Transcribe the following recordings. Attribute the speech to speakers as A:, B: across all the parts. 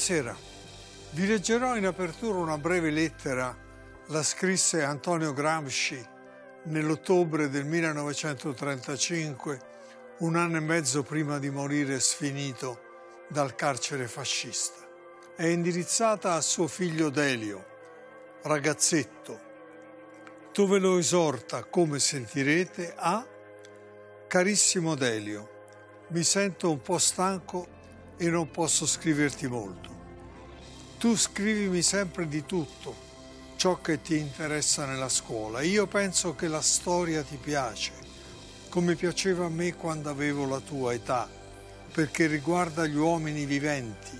A: Buonasera. Vi leggerò in apertura una breve lettera, la scrisse Antonio Gramsci nell'ottobre del 1935, un anno e mezzo prima di morire sfinito dal carcere fascista. È indirizzata a suo figlio Delio, ragazzetto, dove lo esorta, come sentirete, a Carissimo Delio, mi sento un po' stanco e non posso scriverti molto. Tu scrivimi sempre di tutto ciò che ti interessa nella scuola. Io penso che la storia ti piace, come piaceva a me quando avevo la tua età, perché riguarda gli uomini viventi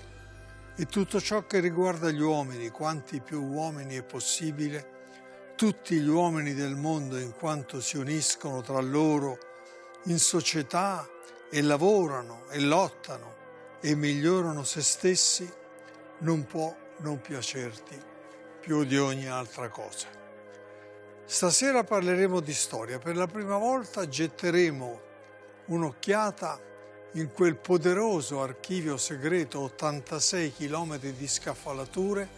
A: e tutto ciò che riguarda gli uomini, quanti più uomini è possibile, tutti gli uomini del mondo in quanto si uniscono tra loro in società e lavorano e lottano e migliorano se stessi non può non piacerti più di ogni altra cosa. Stasera parleremo di storia, per la prima volta getteremo un'occhiata in quel poderoso archivio segreto 86 km di scaffalature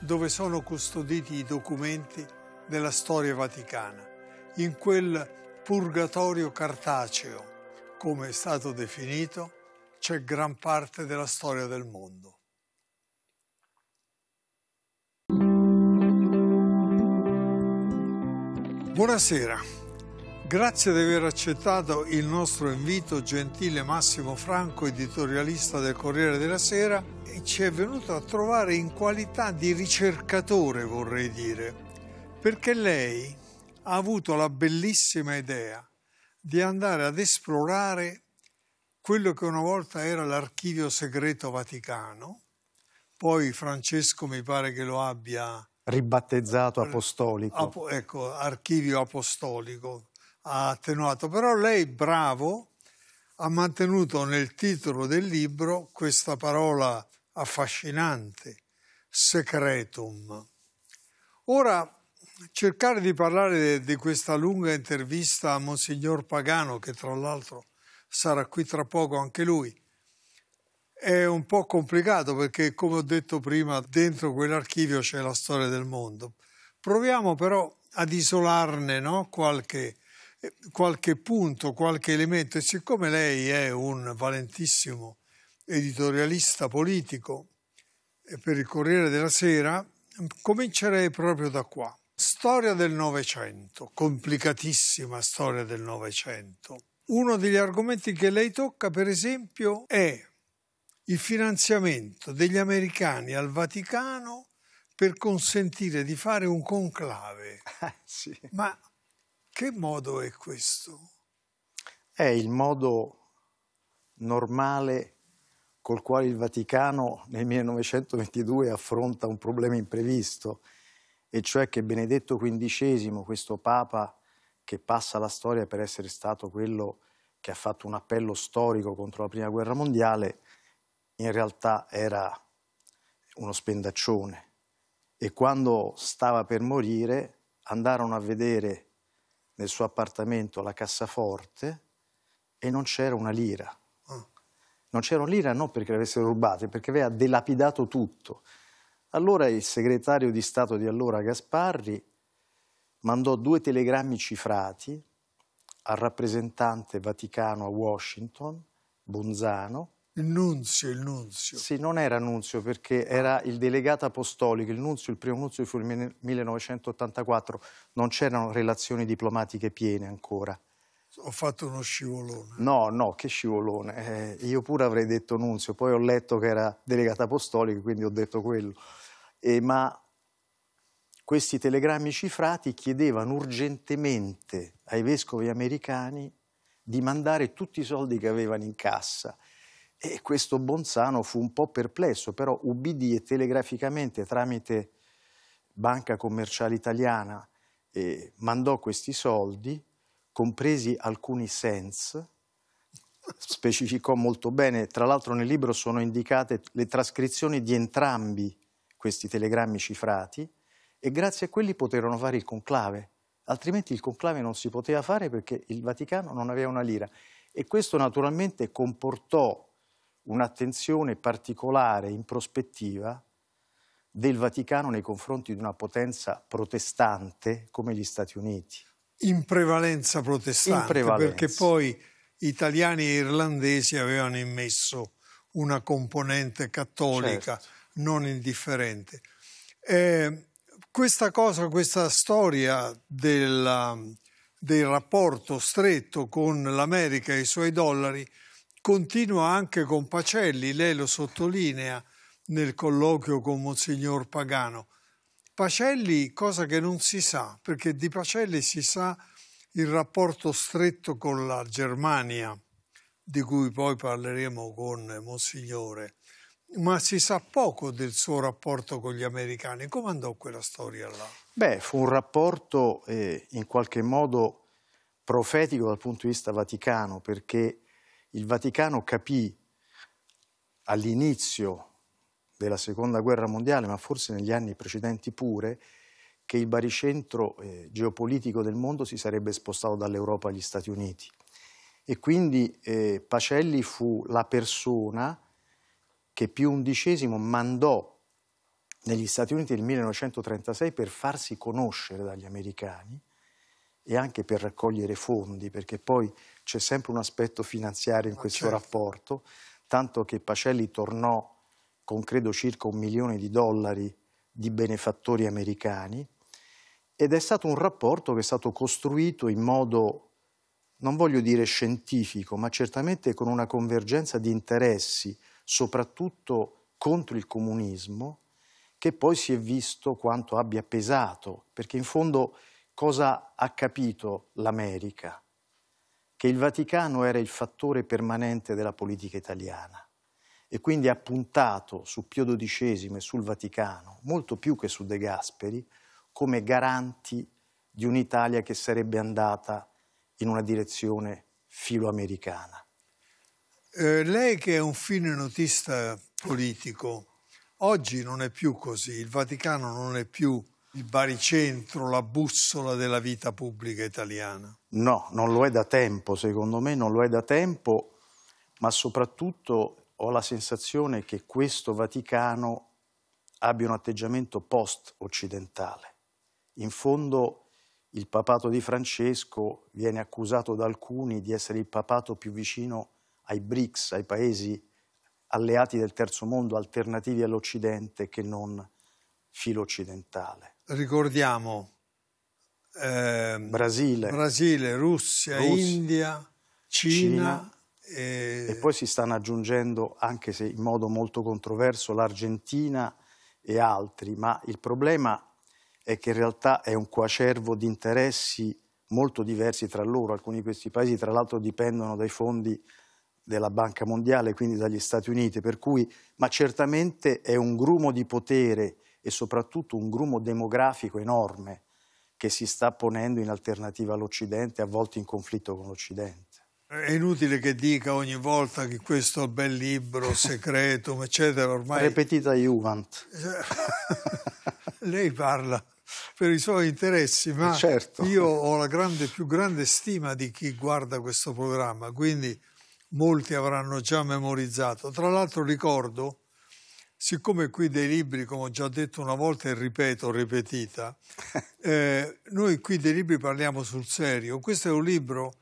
A: dove sono custoditi i documenti della storia vaticana, in quel purgatorio cartaceo, come è stato definito, c'è gran parte della storia del mondo. Buonasera, grazie di aver accettato il nostro invito gentile Massimo Franco, editorialista del Corriere della Sera, ci è venuto a trovare in qualità di ricercatore, vorrei dire, perché lei ha avuto la bellissima idea di andare ad esplorare quello che una volta era l'archivio segreto vaticano, poi Francesco mi pare che lo abbia
B: ribattezzato apostolico.
A: Ap ecco, archivio apostolico ha attenuato, però lei bravo ha mantenuto nel titolo del libro questa parola affascinante, secretum. Ora cercare di parlare di questa lunga intervista a Monsignor Pagano che tra l'altro sarà qui tra poco anche lui. È un po' complicato perché, come ho detto prima, dentro quell'archivio c'è la storia del mondo. Proviamo però ad isolarne no? qualche, eh, qualche punto, qualche elemento. E siccome lei è un valentissimo editorialista politico eh, per il Corriere della Sera, mm, comincerei proprio da qua. Storia del Novecento, complicatissima storia del Novecento. Uno degli argomenti che lei tocca, per esempio, è il finanziamento degli americani al Vaticano per consentire di fare un conclave. Ah, sì. Ma che modo è questo?
B: È il modo normale col quale il Vaticano nel 1922 affronta un problema imprevisto, e cioè che Benedetto XV, questo Papa che passa la storia per essere stato quello che ha fatto un appello storico contro la Prima Guerra Mondiale, in realtà era uno spendaccione e quando stava per morire andarono a vedere nel suo appartamento la cassaforte e non c'era una lira. Ah. Non c'era una lira non perché l'avessero rubata, perché aveva delapidato tutto. Allora il segretario di Stato di allora Gasparri mandò due telegrammi cifrati al rappresentante vaticano a Washington, Bonzano.
A: Il nunzio,
B: il nunzio. Sì, non era nunzio perché era ah. il delegato apostolico, il nunzio, il primo nunzio fu il 1984, non c'erano relazioni diplomatiche piene ancora.
A: Ho fatto uno scivolone.
B: No, no, che scivolone. Eh, io pure avrei detto nunzio, poi ho letto che era delegato apostolico, quindi ho detto quello. Eh, ma questi telegrammi cifrati chiedevano urgentemente ai vescovi americani di mandare tutti i soldi che avevano in cassa. E questo Bonzano fu un po' perplesso, però ubbidì e telegraficamente tramite Banca Commerciale Italiana eh, mandò questi soldi, compresi alcuni cents, specificò molto bene, tra l'altro nel libro sono indicate le trascrizioni di entrambi questi telegrammi cifrati, e grazie a quelli poterono fare il conclave, altrimenti il conclave non si poteva fare perché il Vaticano non aveva una lira e questo naturalmente comportò un'attenzione particolare in prospettiva del Vaticano nei confronti di una potenza protestante come gli Stati Uniti.
A: In prevalenza protestante, in prevalenza. perché poi italiani e irlandesi avevano immesso una componente cattolica certo. non indifferente. Eh, questa cosa, questa storia del, um, del rapporto stretto con l'America e i suoi dollari continua anche con Pacelli, lei lo sottolinea nel colloquio con Monsignor Pagano. Pacelli, cosa che non si sa, perché di Pacelli si sa il rapporto stretto con la Germania, di cui poi parleremo con Monsignore ma si sa poco del suo rapporto con gli americani. Come andò quella storia là?
B: Beh, fu un rapporto eh, in qualche modo profetico dal punto di vista vaticano, perché il Vaticano capì all'inizio della Seconda Guerra Mondiale, ma forse negli anni precedenti pure, che il baricentro eh, geopolitico del mondo si sarebbe spostato dall'Europa agli Stati Uniti. E quindi eh, Pacelli fu la persona che Pio XI mandò negli Stati Uniti nel 1936 per farsi conoscere dagli americani e anche per raccogliere fondi, perché poi c'è sempre un aspetto finanziario in ah, questo certo. rapporto, tanto che Pacelli tornò con credo circa un milione di dollari di benefattori americani ed è stato un rapporto che è stato costruito in modo, non voglio dire scientifico, ma certamente con una convergenza di interessi, soprattutto contro il comunismo, che poi si è visto quanto abbia pesato, perché in fondo cosa ha capito l'America? Che il Vaticano era il fattore permanente della politica italiana e quindi ha puntato su Pio XII e sul Vaticano, molto più che su De Gasperi, come garanti di un'Italia che sarebbe andata in una direzione filoamericana.
A: Eh, lei che è un fine notista politico, oggi non è più così, il Vaticano non è più il baricentro, la bussola della vita pubblica italiana.
B: No, non lo è da tempo, secondo me non lo è da tempo, ma soprattutto ho la sensazione che questo Vaticano abbia un atteggiamento post-occidentale. In fondo il papato di Francesco viene accusato da alcuni di essere il papato più vicino a ai BRICS, ai paesi alleati del terzo mondo, alternativi all'Occidente che non filo occidentale.
A: Ricordiamo eh, Brasile,
B: Brasile,
A: Russia, Russia India, Cina, Cina e... e... poi si
B: stanno aggiungendo, anche se in modo molto controverso, l'Argentina e altri, ma il problema è che in realtà è un coacervo di interessi molto diversi tra loro, alcuni di questi paesi tra l'altro dipendono dai fondi della Banca Mondiale, quindi dagli Stati Uniti, per cui, ma certamente è un grumo di potere e soprattutto un grumo demografico enorme che si sta ponendo in alternativa all'Occidente, a volte in conflitto con l'Occidente.
A: È inutile che dica ogni volta che questo bel libro, segreto, eccetera, ormai... Repetita
B: Juvent.
A: Eh, lei parla per i suoi interessi, ma certo. io ho la grande, più grande stima di chi guarda questo programma, quindi molti avranno già memorizzato. Tra l'altro ricordo, siccome qui dei libri, come ho già detto una volta e ripeto, ripetita, eh, noi qui dei libri parliamo sul serio. Questo è un libro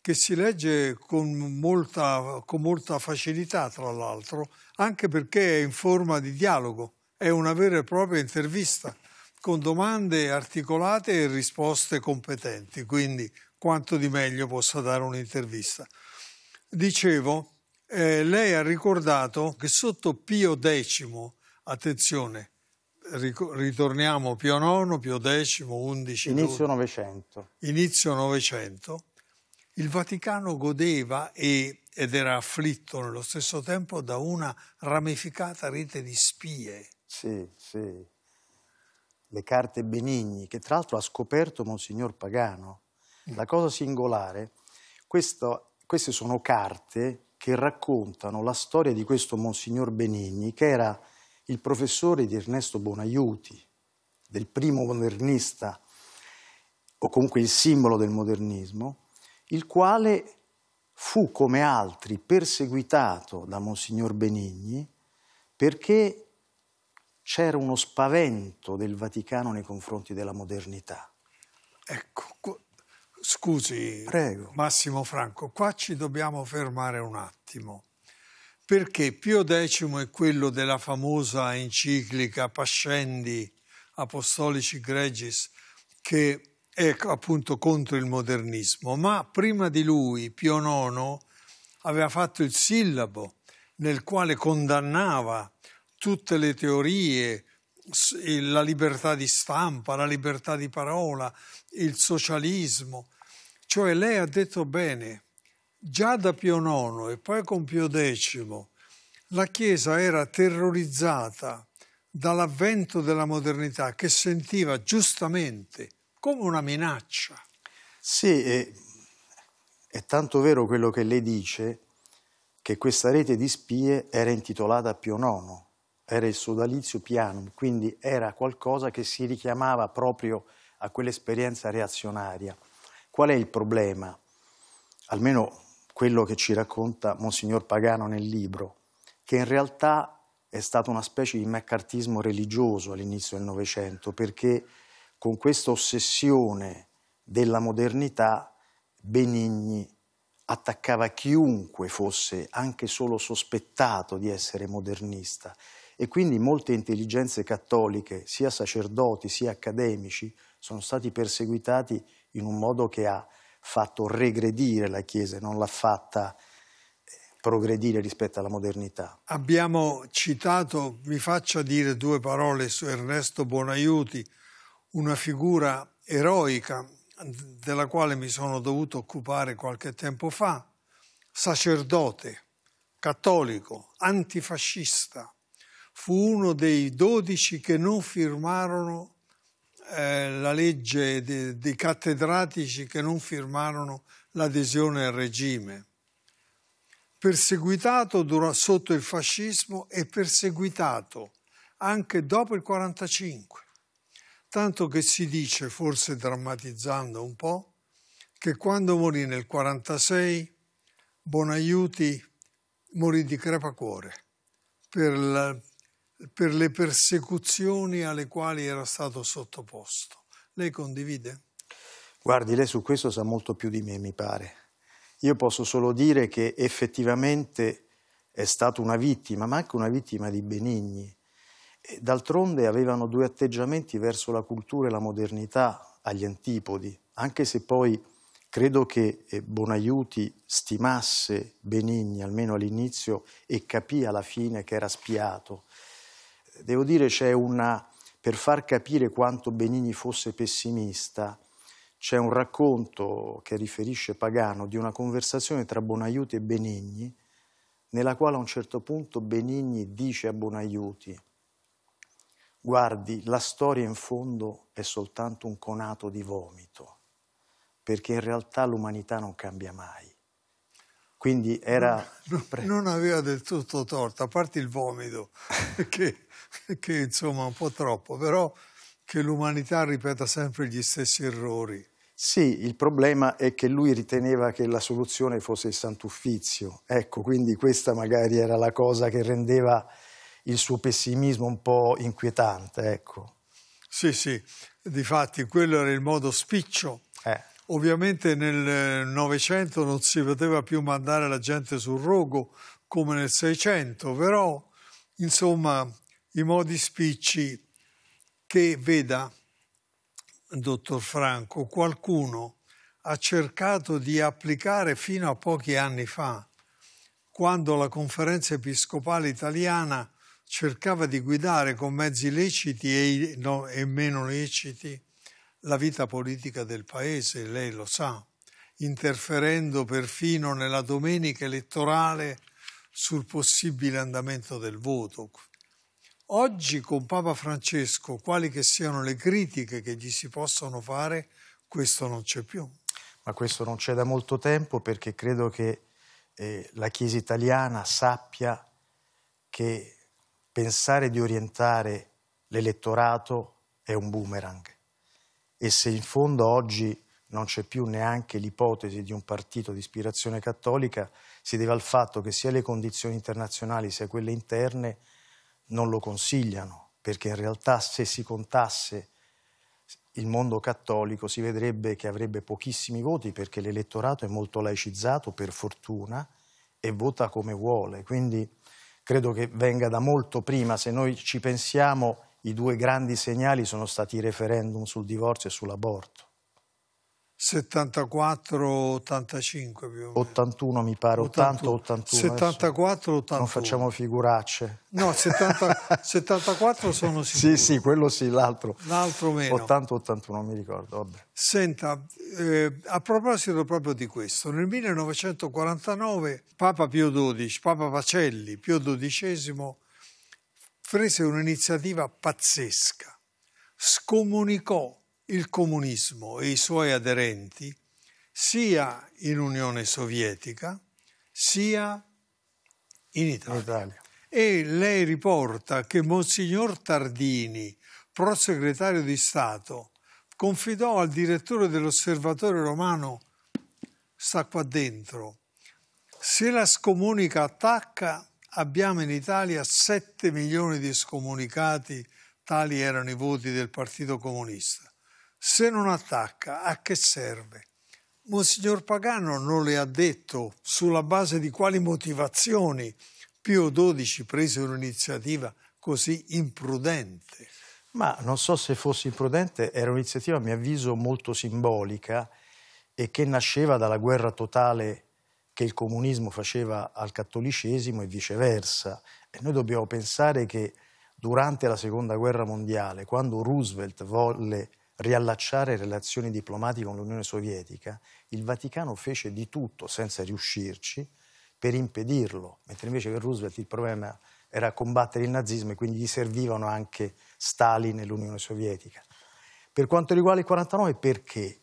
A: che si legge con molta, con molta facilità, tra l'altro, anche perché è in forma di dialogo, è una vera e propria intervista con domande articolate e risposte competenti, quindi quanto di meglio possa dare un'intervista. Dicevo, eh, lei ha ricordato che sotto Pio X, attenzione, ritorniamo Pio IX, Pio X, XI. Inizio
B: Novecento.
A: Inizio Novecento. Il Vaticano godeva e, ed era afflitto nello stesso tempo da una ramificata rete di spie.
B: Sì, sì. Le carte Benigni, che tra l'altro ha scoperto Monsignor Pagano. La cosa singolare, questo queste sono carte che raccontano la storia di questo Monsignor Benigni, che era il professore di Ernesto Bonaiuti, del primo modernista, o comunque il simbolo del modernismo, il quale fu, come altri, perseguitato da Monsignor Benigni perché c'era uno spavento del Vaticano nei confronti della modernità.
A: Ecco, Scusi, Prego. Massimo Franco, qua ci dobbiamo fermare un attimo, perché Pio X è quello della famosa enciclica Pascendi Apostolici Gregis, che è appunto contro il modernismo, ma prima di lui Pio IX aveva fatto il sillabo nel quale condannava tutte le teorie la libertà di stampa, la libertà di parola, il socialismo. Cioè lei ha detto bene, già da Pio IX e poi con Pio X la Chiesa era terrorizzata dall'avvento della modernità che sentiva giustamente come una minaccia.
B: Sì, è, è tanto vero quello che lei dice che questa rete di spie era intitolata a Pio IX era il sodalizio pianum, quindi era qualcosa che si richiamava proprio a quell'esperienza reazionaria. Qual è il problema? Almeno quello che ci racconta Monsignor Pagano nel libro, che in realtà è stato una specie di meccartismo religioso all'inizio del Novecento, perché con questa ossessione della modernità Benigni attaccava chiunque fosse anche solo sospettato di essere modernista e quindi molte intelligenze cattoliche, sia sacerdoti sia accademici, sono stati perseguitati in un modo che ha fatto regredire la Chiesa, e non l'ha fatta eh, progredire rispetto alla modernità.
A: Abbiamo citato, mi faccia dire due parole su Ernesto Buonaiuti, una figura eroica della quale mi sono dovuto occupare qualche tempo fa, sacerdote, cattolico, antifascista, fu uno dei dodici che non firmarono eh, la legge dei, dei cattedratici che non firmarono l'adesione al regime. Perseguitato dura, sotto il fascismo e perseguitato anche dopo il 1945. Tanto che si dice, forse drammatizzando un po', che quando morì nel 1946 Bonaiuti morì di crepacuore per la per le persecuzioni alle quali era stato sottoposto. Lei condivide?
B: Guardi, lei su questo sa molto più di me, mi pare. Io posso solo dire che effettivamente è stata una vittima, ma anche una vittima di Benigni. D'altronde avevano due atteggiamenti verso la cultura e la modernità agli antipodi, anche se poi credo che eh, Bonaiuti stimasse Benigni, almeno all'inizio, e capì alla fine che era spiato devo dire c'è una, per far capire quanto Benigni fosse pessimista, c'è un racconto che riferisce Pagano di una conversazione tra Bonaiuti e Benigni, nella quale a un certo punto Benigni dice a Bonaiuti, guardi, la storia in fondo è soltanto un conato di vomito, perché in realtà l'umanità non cambia mai. Quindi era...
A: Non, non, aveva del tutto torto, a parte il vomito, che che insomma un po' troppo, però che l'umanità ripeta sempre gli stessi errori.
B: Sì, il problema è che lui riteneva che la soluzione fosse il Sant'Uffizio. Ecco, quindi questa magari era la cosa che rendeva il suo pessimismo un po' inquietante,
A: ecco. Sì, sì, difatti quello era il modo spiccio. Eh. Ovviamente nel Novecento non si poteva più mandare la gente sul rogo come nel Seicento, però insomma i modi spicci che veda, dottor Franco, qualcuno ha cercato di applicare fino a pochi anni fa, quando la conferenza episcopale italiana cercava di guidare con mezzi leciti e, no, e meno leciti la vita politica del paese, lei lo sa, interferendo perfino nella domenica elettorale sul possibile andamento del voto. Oggi con Papa Francesco, quali che siano le critiche che gli si possono fare, questo non c'è più.
B: Ma questo non c'è da molto tempo perché credo che eh, la Chiesa italiana sappia che pensare di orientare l'elettorato è un boomerang e se in fondo oggi non c'è più neanche l'ipotesi di un partito di ispirazione cattolica, si deve al fatto che sia le condizioni internazionali sia quelle interne non lo consigliano, perché in realtà se si contasse il mondo cattolico si vedrebbe che avrebbe pochissimi voti perché l'elettorato è molto laicizzato per fortuna e vota come vuole, quindi credo che venga da molto prima, se noi ci pensiamo i due grandi segnali sono stati i referendum sul divorzio e sull'aborto.
A: 74-85 più
B: 81 mi pare, 80 81.
A: Non facciamo figuracce. No, 70, 74 sono sicuro. sì, sì, quello sì, l'altro. L'altro meno. 80-81, mi ricordo. Vabbè. Senta, eh, a proposito proprio di questo, nel 1949 Papa Pio XII, Papa Pacelli, Pio XII, prese un'iniziativa pazzesca, scomunicò il comunismo e i suoi aderenti sia in Unione Sovietica sia in Italia. Italia. E lei riporta che Monsignor Tardini, prosegretario di Stato, confidò al direttore dell'osservatore romano, sta qua dentro, se la scomunica attacca abbiamo in Italia 7 milioni di scomunicati, tali erano i voti del Partito Comunista. Se non attacca, a che serve? Monsignor Pagano non le ha detto sulla base di quali motivazioni Pio XII prese un'iniziativa così imprudente.
B: Ma non so se fosse imprudente, era un'iniziativa a mio avviso molto simbolica e che nasceva dalla guerra totale che il comunismo faceva al cattolicesimo e viceversa. E noi dobbiamo pensare che durante la seconda guerra mondiale, quando Roosevelt volle riallacciare relazioni diplomatiche con l'Unione Sovietica, il Vaticano fece di tutto, senza riuscirci, per impedirlo, mentre invece per Roosevelt il problema era combattere il nazismo e quindi gli servivano anche Stalin e l'Unione Sovietica. Per quanto riguarda il 49, perché?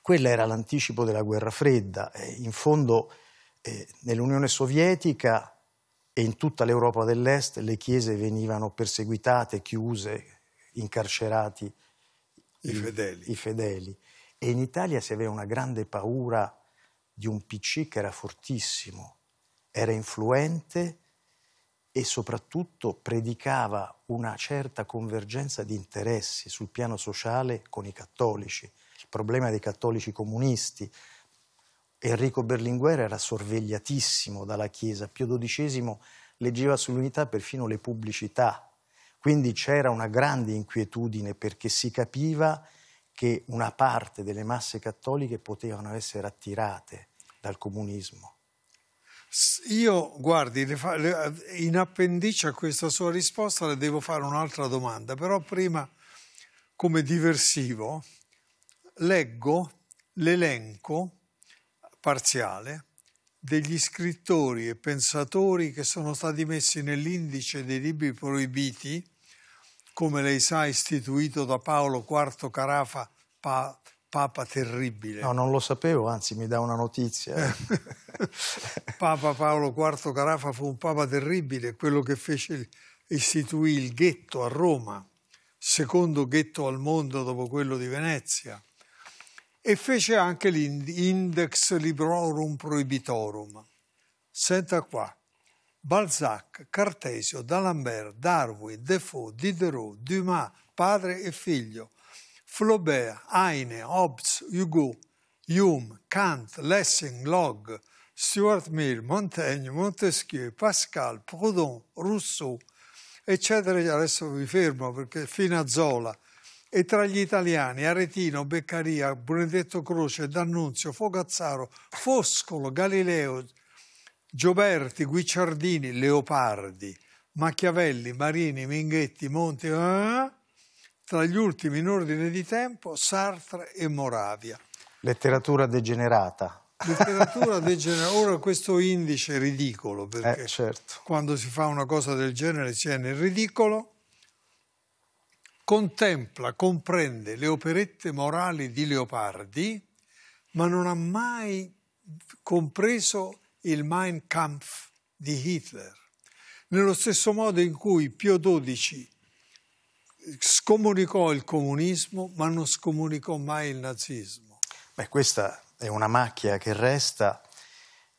B: Quella era l'anticipo della guerra fredda, in fondo eh, nell'Unione Sovietica e in tutta l'Europa dell'Est le chiese venivano perseguitate, chiuse, incarcerati i, i, fedeli. i fedeli. E in Italia si aveva una grande paura di un PC che era fortissimo, era influente e soprattutto predicava una certa convergenza di interessi sul piano sociale con i cattolici, il problema dei cattolici comunisti. Enrico Berlinguer era sorvegliatissimo dalla Chiesa, Pio XII leggeva sull'unità perfino le pubblicità quindi c'era una grande inquietudine perché si capiva che una parte delle masse cattoliche potevano essere attirate dal comunismo.
A: Io, guardi, in appendice a questa sua risposta le devo fare un'altra domanda, però prima, come diversivo, leggo l'elenco parziale degli scrittori e pensatori che sono stati messi nell'indice dei libri proibiti, come lei sa istituito da Paolo IV Carafa, pa, Papa Terribile. No, non
B: lo sapevo, anzi mi dà una notizia. Eh.
A: Papa Paolo IV Carafa fu un Papa Terribile, quello che fece, istituì il ghetto a Roma, secondo ghetto al mondo dopo quello di Venezia e fece anche l'Index Librorum Prohibitorum. Senta qua. Balzac, Cartesio, D'Alembert, Darwin, Defoe, Diderot, Dumas, padre e figlio, Flaubert, Heine, Hobbes, Hugo, Hume, Kant, Lessing, Log, Stuart Mill, Montaigne, Montesquieu, Pascal, Proudhon, Rousseau, eccetera. Adesso vi fermo perché fino a Zola e tra gli italiani Aretino, Beccaria, Benedetto Croce, D'Annunzio, Fogazzaro, Foscolo, Galileo, Gioberti, Guicciardini, Leopardi, Machiavelli, Marini, Minghetti, Monti, eh? tra gli ultimi in ordine di tempo Sartre e Moravia.
B: Letteratura
A: degenerata. Letteratura degenerata. Ora questo indice è ridicolo perché eh, certo. quando si fa una cosa del genere si è nel ridicolo contempla, comprende le operette morali di Leopardi, ma non ha mai compreso il Mein Kampf di Hitler. Nello stesso modo in cui Pio XII scomunicò il comunismo, ma non scomunicò mai il nazismo.
B: Beh, questa è una macchia che resta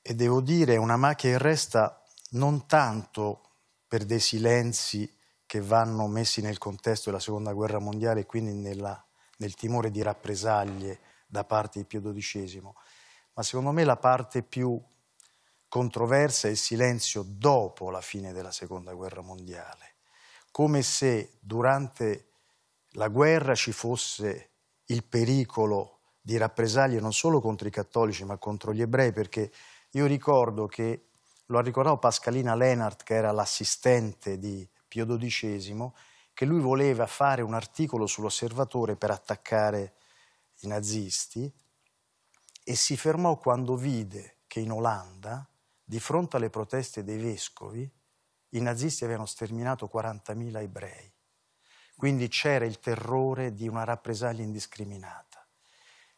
B: e devo dire è una macchia che resta non tanto per dei silenzi che vanno messi nel contesto della seconda guerra mondiale e quindi nella, nel timore di rappresaglie da parte di Pio XII. Ma secondo me la parte più controversa è il silenzio dopo la fine della seconda guerra mondiale, come se durante la guerra ci fosse il pericolo di rappresaglie non solo contro i cattolici ma contro gli ebrei, perché io ricordo che, lo ha ricordato Pascalina Lenart, che era l'assistente di Pio XII, che lui voleva fare un articolo sull'osservatore per attaccare i nazisti e si fermò quando vide che in Olanda, di fronte alle proteste dei vescovi, i nazisti avevano sterminato 40.000 ebrei. Quindi c'era il terrore di una rappresaglia indiscriminata.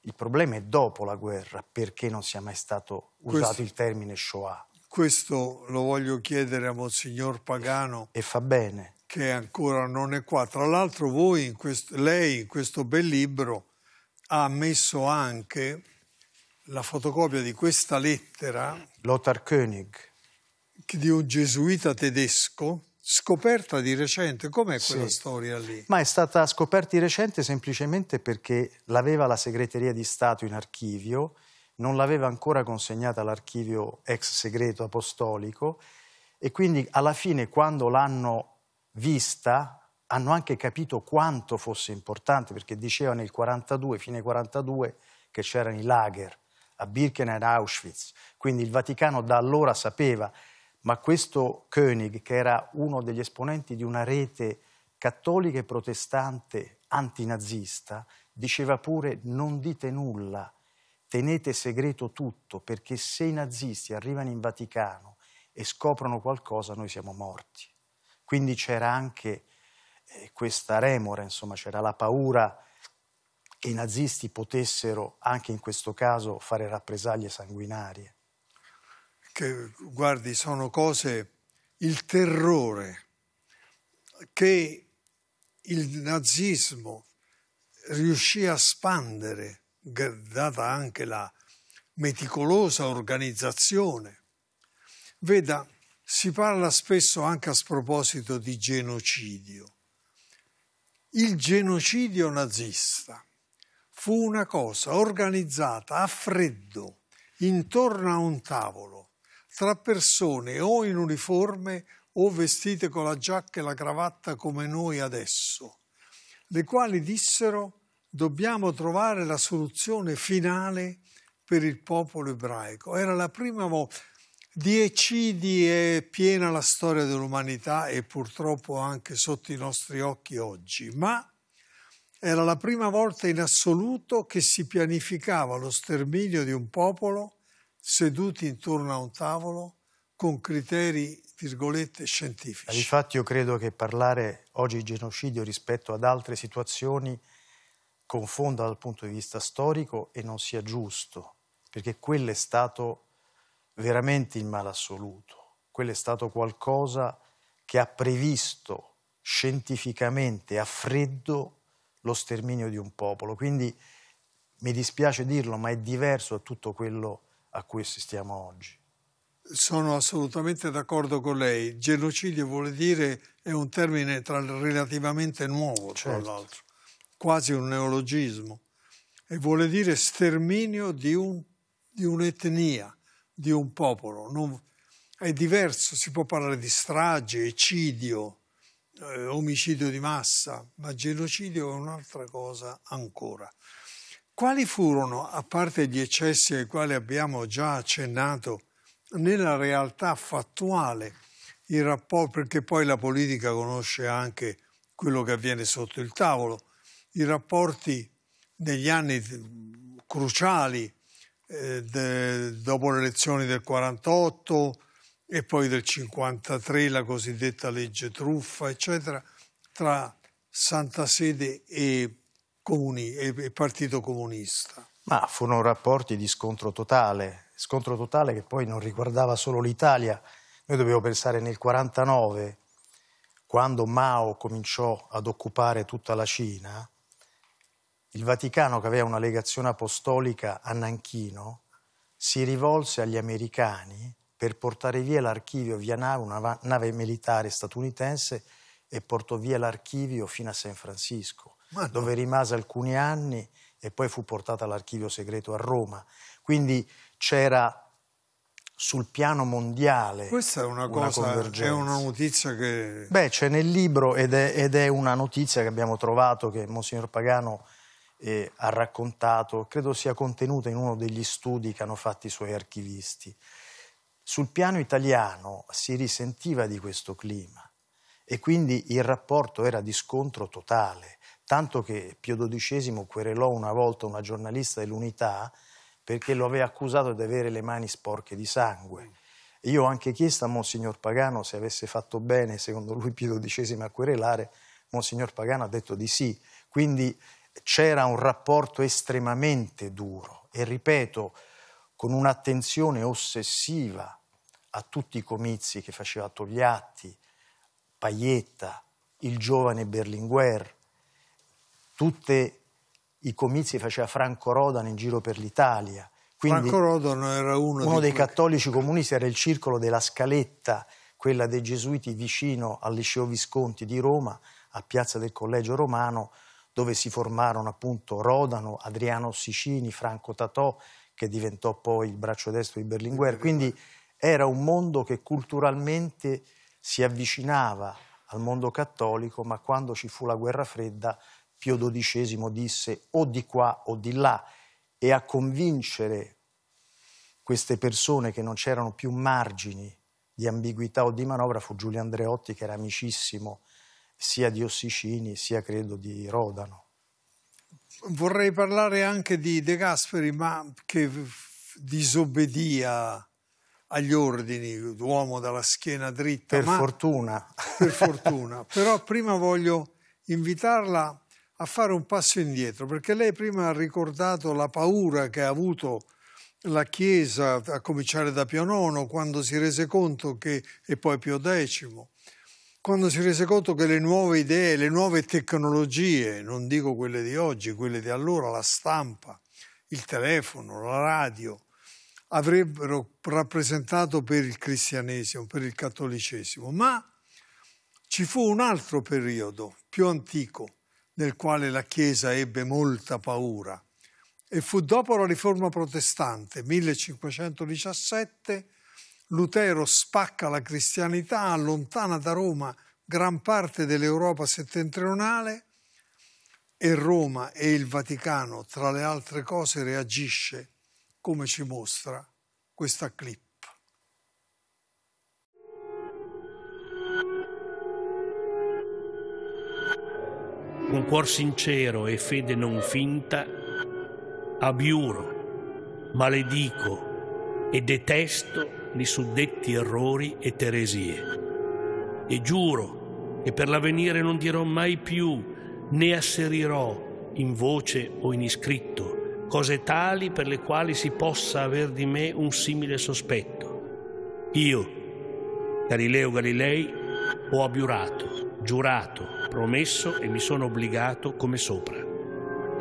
B: Il problema è dopo la guerra, perché non sia mai stato usato Questo... il termine Shoah.
A: Questo lo voglio chiedere a Monsignor Pagano. E fa bene. Che ancora non è qua. Tra l'altro voi, in questo, lei in questo bel libro ha messo anche la fotocopia di questa lettera. Lothar König. Di un gesuita tedesco scoperta di recente. Com'è quella sì. storia lì? Ma è
B: stata scoperta di recente semplicemente perché l'aveva la segreteria di Stato in archivio non l'aveva ancora consegnata all'archivio ex segreto apostolico e quindi alla fine quando l'hanno vista hanno anche capito quanto fosse importante perché diceva nel 42, fine 42 che c'erano i lager a Birkenau e Auschwitz, quindi il Vaticano da allora sapeva, ma questo König che era uno degli esponenti di una rete cattolica e protestante antinazista diceva pure non dite nulla tenete segreto tutto perché se i nazisti arrivano in Vaticano e scoprono qualcosa noi siamo morti. Quindi c'era anche eh, questa remora, insomma c'era la paura che i nazisti potessero anche in questo caso fare rappresaglie sanguinarie. Che, guardi, sono cose,
A: il terrore che il nazismo riuscì a spandere data anche la meticolosa organizzazione. Veda, si parla spesso anche a sproposito di genocidio. Il genocidio nazista fu una cosa organizzata a freddo, intorno a un tavolo, tra persone o in uniforme o vestite con la giacca e la cravatta come noi adesso, le quali dissero dobbiamo trovare la soluzione finale per il popolo ebraico. Era la prima volta. Di eccidi è piena la storia dell'umanità e purtroppo anche sotto i nostri occhi oggi, ma era la prima volta in assoluto che si pianificava lo sterminio di un popolo seduti intorno a un tavolo con criteri, virgolette, scientifici.
B: Infatti io credo che parlare oggi di genocidio rispetto ad altre situazioni confonda dal punto di vista storico e non sia giusto, perché quello è stato veramente il male assoluto, quello è stato qualcosa che ha previsto scientificamente a freddo lo sterminio di un popolo. Quindi mi dispiace dirlo, ma è diverso
A: da tutto quello a cui assistiamo oggi. Sono assolutamente d'accordo con lei. Genocidio vuol dire è un termine tra, relativamente nuovo, certo. tra l'altro quasi un neologismo, e vuole dire sterminio di, un, di un'etnia, di un popolo. Non, è diverso, si può parlare di strage, eccidio, eh, omicidio di massa, ma genocidio è un'altra cosa ancora. Quali furono, a parte gli eccessi ai quali abbiamo già accennato, nella realtà fattuale il rapporto, perché poi la politica conosce anche quello che avviene sotto il tavolo, i rapporti negli anni cruciali eh, de, dopo le elezioni del 48 e poi del 53 la cosiddetta legge truffa, eccetera, tra Santa Sede e, comuni, e, e Partito Comunista.
B: Ma furono rapporti di scontro totale, scontro totale che poi non riguardava solo l'Italia. Noi dobbiamo pensare nel 49, quando Mao cominciò ad occupare tutta la Cina, il Vaticano, che aveva una legazione apostolica a Nanchino, si rivolse agli americani per portare via l'archivio via nave, una nave militare statunitense, e portò via l'archivio fino a San Francisco, no. dove rimase alcuni anni e poi fu portata all'archivio segreto a Roma. Quindi c'era sul piano mondiale. Questa è una, una cosa, convergenza. è una
A: notizia che...
B: Beh, c'è nel libro ed è, ed è, una notizia che abbiamo trovato che Monsignor Pagano eh, ha raccontato, credo sia contenuta in uno degli studi che hanno fatto i suoi archivisti. Sul piano italiano si risentiva di questo clima e quindi il rapporto era di scontro totale, tanto che Pio XII querelò una volta una giornalista dell'Unità perché lo aveva accusato di avere le mani sporche di sangue. Io ho anche chiesto a Monsignor Pagano se avesse fatto bene, secondo lui, Pio XII a querelare. Monsignor Pagano ha detto di sì. Quindi c'era un rapporto estremamente duro e ripeto, con un'attenzione ossessiva a tutti i comizi che faceva Togliatti, Paietta, il giovane Berlinguer, tutti i comizi che faceva Franco Rodano in giro per l'Italia. Quindi Franco
A: Rodano era uno, uno dei quel...
B: cattolici comunisti, era il circolo della Scaletta, quella dei gesuiti vicino al Liceo Visconti di Roma, a Piazza del Collegio Romano, dove si formarono appunto Rodano, Adriano Sicini, Franco Tatò, che diventò poi il braccio destro di Berlinguer. Quindi era un mondo che culturalmente si avvicinava al mondo cattolico, ma quando ci fu la guerra fredda, Pio XII disse o di qua o di là e a convincere queste persone che non c'erano più margini di ambiguità o di manovra fu Giulio Andreotti che era amicissimo sia di Ossicini sia credo di Rodano.
A: Vorrei parlare anche di De Gasperi, ma che disobbedia agli ordini, l'uomo dalla schiena dritta. Per ma,
B: fortuna.
A: Per fortuna. Però prima voglio invitarla a fare un passo indietro, perché lei prima ha ricordato la paura che ha avuto la Chiesa, a cominciare da Pio IX, quando si rese conto che, e poi Pio X, quando si rese conto che le nuove idee, le nuove tecnologie, non dico quelle di oggi, quelle di allora, la stampa, il telefono, la radio, avrebbero rappresentato per il cristianesimo, per il cattolicesimo, ma ci fu un altro periodo più antico nel quale la Chiesa ebbe molta paura e fu dopo la riforma protestante 1517 Lutero spacca la cristianità, allontana da Roma gran parte dell'Europa settentrionale e Roma e il Vaticano, tra le altre cose, reagisce come ci mostra questa clip.
C: Un cuor sincero e fede non finta, abiuro, maledico e detesto di suddetti errori e teresie. E giuro che per l'avvenire non dirò mai più, né asserirò in voce o in iscritto, cose tali per le quali si possa aver di me un simile sospetto. Io, Galileo Galilei, ho abiurato, giurato, promesso e mi sono obbligato come sopra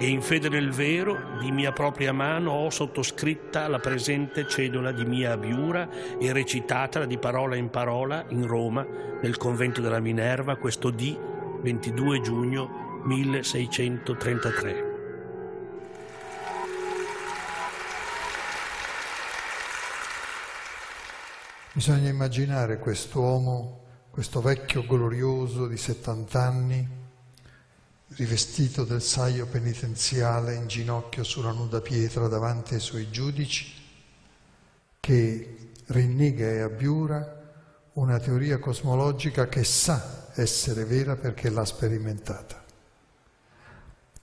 C: e in fede del vero di mia propria mano ho sottoscritta la presente cedola di mia abiura e recitatela di parola in parola in Roma nel convento della Minerva questo dì 22 giugno 1633.
A: Bisogna immaginare quest'uomo, questo vecchio glorioso di 70 anni, rivestito del saio penitenziale in ginocchio sulla nuda pietra davanti ai suoi giudici, che rinnega e abbiura una teoria cosmologica che sa essere vera perché l'ha sperimentata.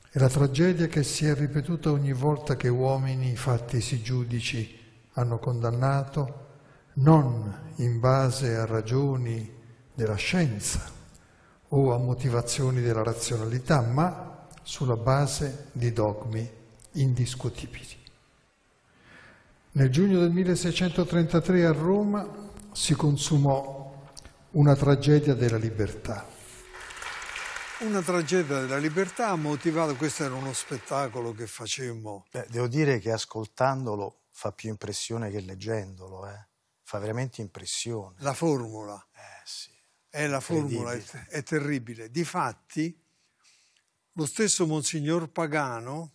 A: È la tragedia che si è ripetuta ogni volta che uomini, fattisi giudici, hanno condannato non in base a ragioni della scienza, o a motivazioni della razionalità, ma sulla base di dogmi indiscutibili. Nel giugno del 1633 a Roma si consumò una tragedia della libertà. Una tragedia della libertà ha motivato, questo era uno spettacolo che facemmo. Beh, devo dire che ascoltandolo
B: fa più impressione che leggendolo, eh? fa veramente impressione.
A: La formula. Eh sì è la formula, è, è terribile. Difatti, lo stesso Monsignor Pagano,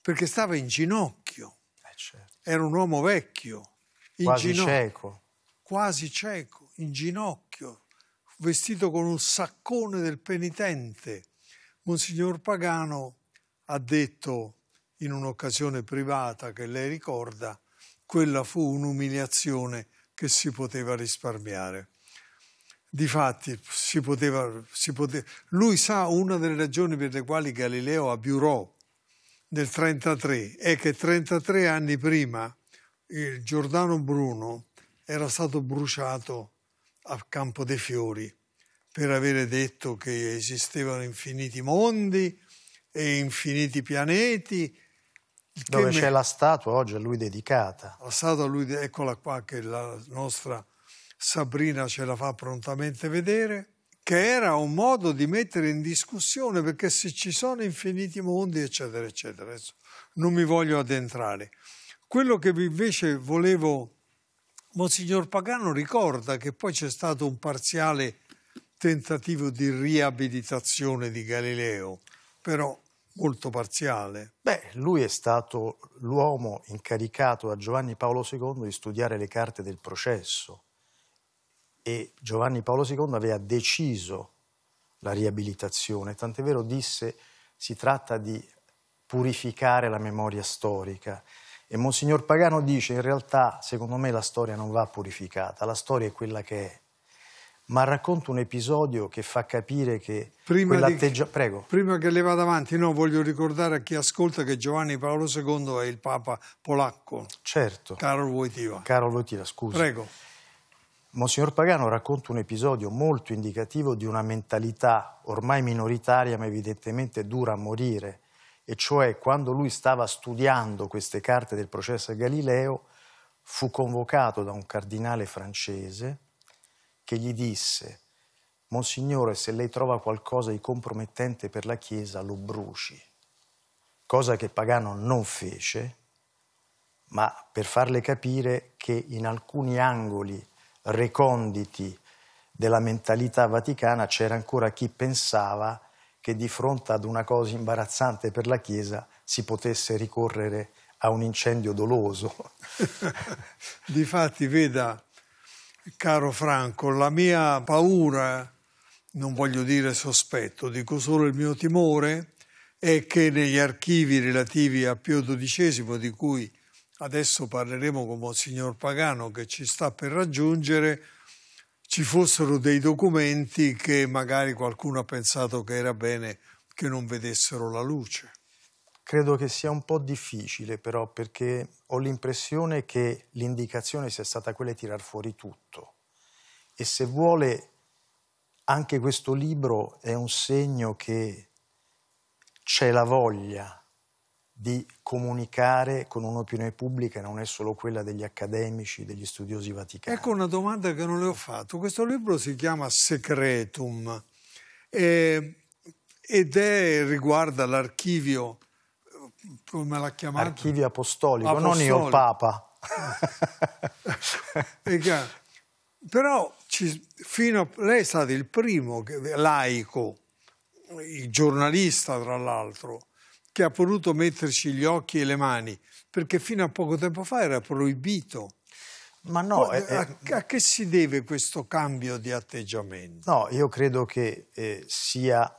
A: perché stava in ginocchio, eh certo. era un uomo vecchio, quasi cieco. quasi cieco, in ginocchio, vestito con un saccone del penitente. Monsignor Pagano ha detto in un'occasione privata che lei ricorda, quella fu un'umiliazione che si poteva risparmiare. Difatti, si poteva, si poteva, lui sa una delle ragioni per le quali Galileo abiurò nel 33 è che 33 anni prima il Giordano Bruno era stato bruciato a Campo dei Fiori per avere detto che esistevano infiniti mondi e infiniti pianeti. Dove c'è me... la
B: statua oggi a lui
A: dedicata. La statua a lui, eccola qua che è la nostra Sabrina ce la fa prontamente vedere, che era un modo di mettere in discussione perché se ci sono infiniti mondi, eccetera, eccetera. Adesso non mi voglio addentrare. Quello che invece volevo, Monsignor Pagano ricorda che poi c'è stato un parziale tentativo di riabilitazione di Galileo, però molto parziale. Beh, lui è stato l'uomo incaricato
B: a Giovanni Paolo II di studiare le carte del processo e Giovanni Paolo II aveva deciso la riabilitazione, tant'è vero disse si tratta di purificare la memoria storica e Monsignor Pagano dice in realtà secondo me la storia non va purificata, la storia è quella che è, ma racconta un episodio che fa capire che prima, che, Prego.
A: prima che le vada avanti, no, voglio ricordare a chi ascolta che Giovanni Paolo II è il Papa polacco. Certo. Karol Wojtyla. Karol Wojtyla, scusa. Prego.
B: Monsignor Pagano racconta un episodio molto indicativo di una mentalità ormai minoritaria ma evidentemente dura a morire, e cioè quando lui stava studiando queste carte del processo a Galileo fu convocato da un cardinale francese che gli disse Monsignore, se lei trova qualcosa di compromettente per la Chiesa, lo bruci. Cosa che Pagano non fece, ma per farle capire che in alcuni angoli reconditi della mentalità vaticana c'era ancora chi pensava che di fronte ad una cosa imbarazzante per la Chiesa si potesse ricorrere a un incendio doloso.
A: Difatti, veda, caro Franco, la mia paura, non voglio dire sospetto, dico solo il mio timore, è che negli archivi relativi a Pio XII, di cui adesso parleremo con Monsignor Pagano che ci sta per raggiungere, ci fossero dei documenti che magari qualcuno ha pensato che era bene che non vedessero la luce. Credo che sia un po' difficile però perché ho
B: l'impressione che l'indicazione sia stata quella di tirar fuori tutto e se vuole anche questo libro è un segno che c'è la voglia di comunicare con un'opinione pubblica, non è solo quella degli accademici, degli studiosi vaticani.
A: Ecco una domanda che non le ho fatto. Questo libro si chiama Secretum eh, ed è, riguarda l'archivio, eh, come l'ha chiamato? Archivio apostolico, apostolico. non io, il Papa. Però ci, fino a, lei è stato il primo laico, giornalista tra l'altro, che ha potuto metterci gli occhi e le mani, perché fino a poco tempo fa era proibito. Ma no, a, eh, a che si deve questo cambio di atteggiamento?
B: No, io credo che eh, sia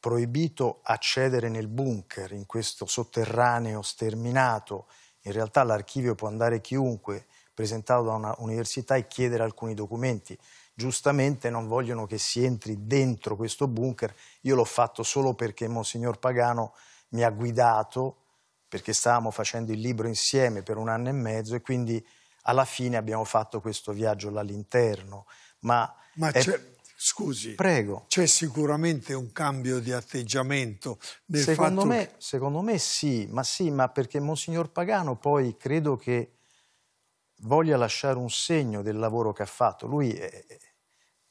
B: proibito accedere nel bunker, in questo sotterraneo sterminato. In realtà l'archivio può andare chiunque, presentato da una università, e chiedere alcuni documenti giustamente non vogliono che si entri dentro questo bunker. Io l'ho fatto solo perché Monsignor Pagano mi ha guidato, perché stavamo facendo il libro insieme per un anno e mezzo e quindi alla fine abbiamo fatto questo viaggio là all'interno. Ma, Ma è... scusi, c'è sicuramente un cambio di
A: atteggiamento.
B: Nel secondo, fatto... me, secondo me sì, ma sì, ma perché Monsignor Pagano poi credo che voglia lasciare un segno del lavoro che ha fatto. Lui è,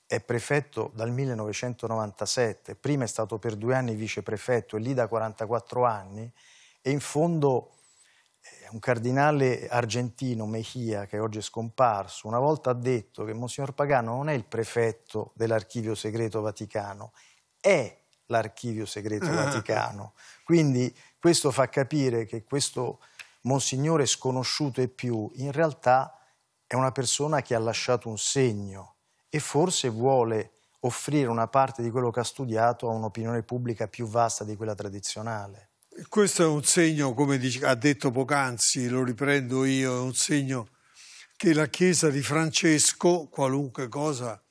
B: è prefetto dal 1997, prima è stato per due anni viceprefetto e lì da 44 anni e in fondo eh, un cardinale argentino, Mejia, che oggi è scomparso, una volta ha detto che Monsignor Pagano non è il prefetto dell'archivio segreto vaticano, è l'archivio segreto vaticano. Quindi questo fa capire che questo Monsignore sconosciuto e più, in realtà è una persona che ha lasciato un segno e forse vuole offrire una parte di quello che ha studiato a un'opinione pubblica più vasta di quella tradizionale.
A: Questo è un segno, come ha detto poc'anzi, lo riprendo io, è un segno che la Chiesa di Francesco, qualunque cosa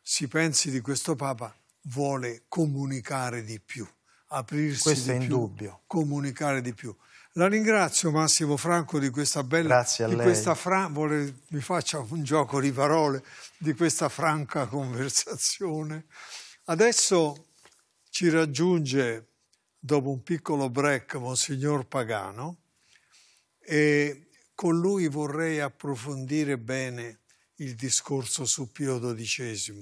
A: si pensi di questo Papa, vuole comunicare di più, aprirsi Questo di più, comunicare di più. La ringrazio Massimo Franco di questa bella... Grazie a lei. Questa fra, vuole, mi faccia un gioco di parole di questa franca conversazione. Adesso ci raggiunge, dopo un piccolo break, Monsignor Pagano e con lui vorrei approfondire bene il discorso su Pio XII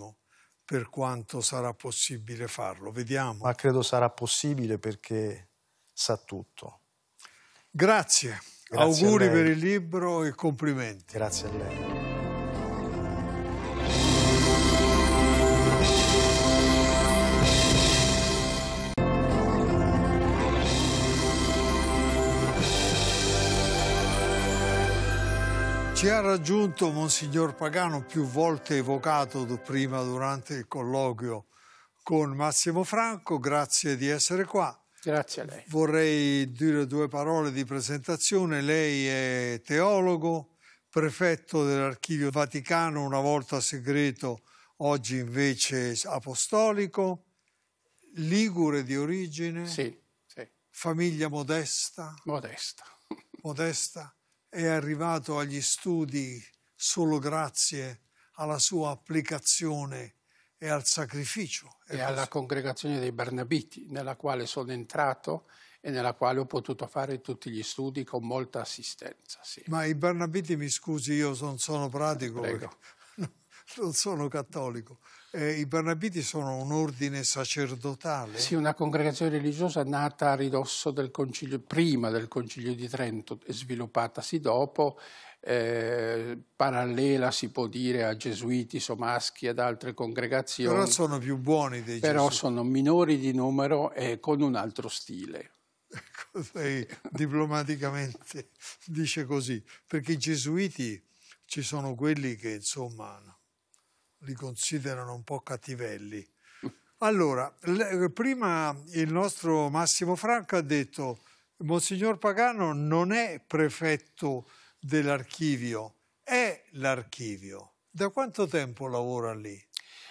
A: per quanto sarà possibile farlo. Vediamo. Ma credo
B: sarà possibile perché sa tutto.
A: Grazie. Grazie auguri per il libro e complimenti. Grazie a lei. Ci ha raggiunto Monsignor Pagano, più volte evocato prima durante il colloquio con Massimo Franco, grazie di essere qua. Grazie a lei. Vorrei dire due parole di presentazione. Lei è teologo, prefetto dell'Archivio Vaticano, una volta segreto, oggi invece apostolico, ligure di origine, sì, sì. famiglia modesta. Modesta. modesta. È arrivato agli studi solo grazie alla sua applicazione e al sacrificio.
C: E, e alla congregazione dei Barnabiti, nella quale sono entrato e nella quale ho potuto fare tutti gli studi con molta assistenza. Sì.
A: Ma i Barnabiti, mi scusi, io non sono pratico, non
C: sono cattolico. Eh, I Barnabiti sono un ordine sacerdotale? Sì, una congregazione religiosa nata a ridosso del concilio, prima del Concilio di Trento, e sviluppatasi dopo eh, parallela, si può dire, a gesuiti, somaschi ed altre congregazioni. Però sono più buoni dei gesuiti. Però sono minori di numero e con un altro stile.
A: Ecco, lei diplomaticamente dice così, perché i gesuiti ci sono quelli che insomma li considerano un po' cattivelli. Allora, prima il nostro Massimo Franco ha detto Monsignor Pagano non è prefetto dell'archivio è l'archivio. Da quanto tempo
C: lavora lì?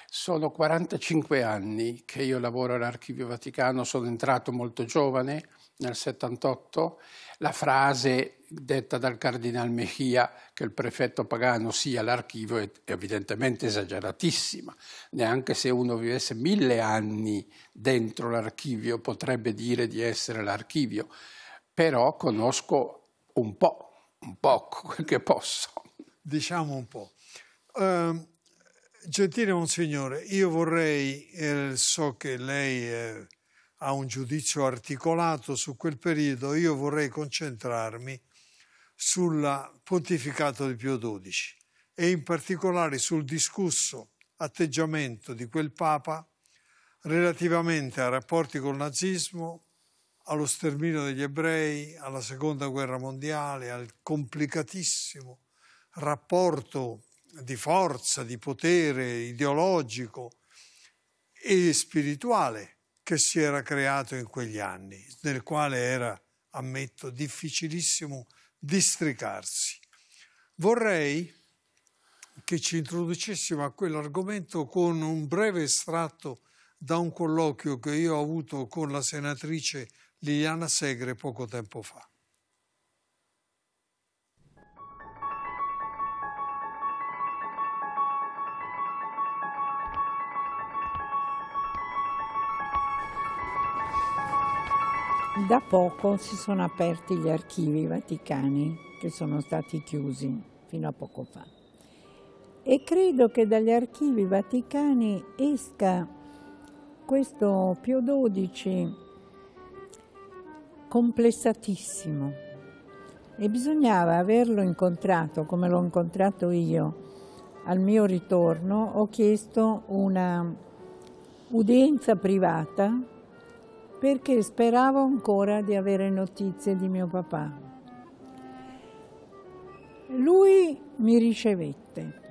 C: Sono 45 anni che io lavoro all'Archivio Vaticano, sono entrato molto giovane, nel 78. La frase detta dal Cardinale Mejia che il prefetto pagano sia l'archivio è evidentemente esageratissima. Neanche se uno vivesse mille anni dentro l'archivio potrebbe dire di essere l'archivio. Però conosco un po' Un po' quel che posso. Diciamo un po'. Uh,
A: gentile Monsignore, io vorrei, eh, so che lei eh, ha un giudizio articolato su quel periodo, io vorrei concentrarmi sul pontificato di Pio XII e in particolare sul discusso atteggiamento di quel Papa relativamente ai rapporti col nazismo, allo sterminio degli ebrei, alla seconda guerra mondiale, al complicatissimo rapporto di forza, di potere ideologico e spirituale che si era creato in quegli anni, nel quale era, ammetto, difficilissimo districarsi. Vorrei che ci introducessimo a quell'argomento con un breve estratto da un colloquio che io ho avuto con la senatrice Liliana Segre poco tempo fa.
D: Da poco si sono aperti gli archivi vaticani che sono stati chiusi fino a poco fa e credo che dagli archivi vaticani esca questo Pio XII complessatissimo e bisognava averlo incontrato come l'ho incontrato io. Al mio ritorno ho chiesto una udienza privata perché speravo ancora di avere notizie di mio papà. Lui mi ricevette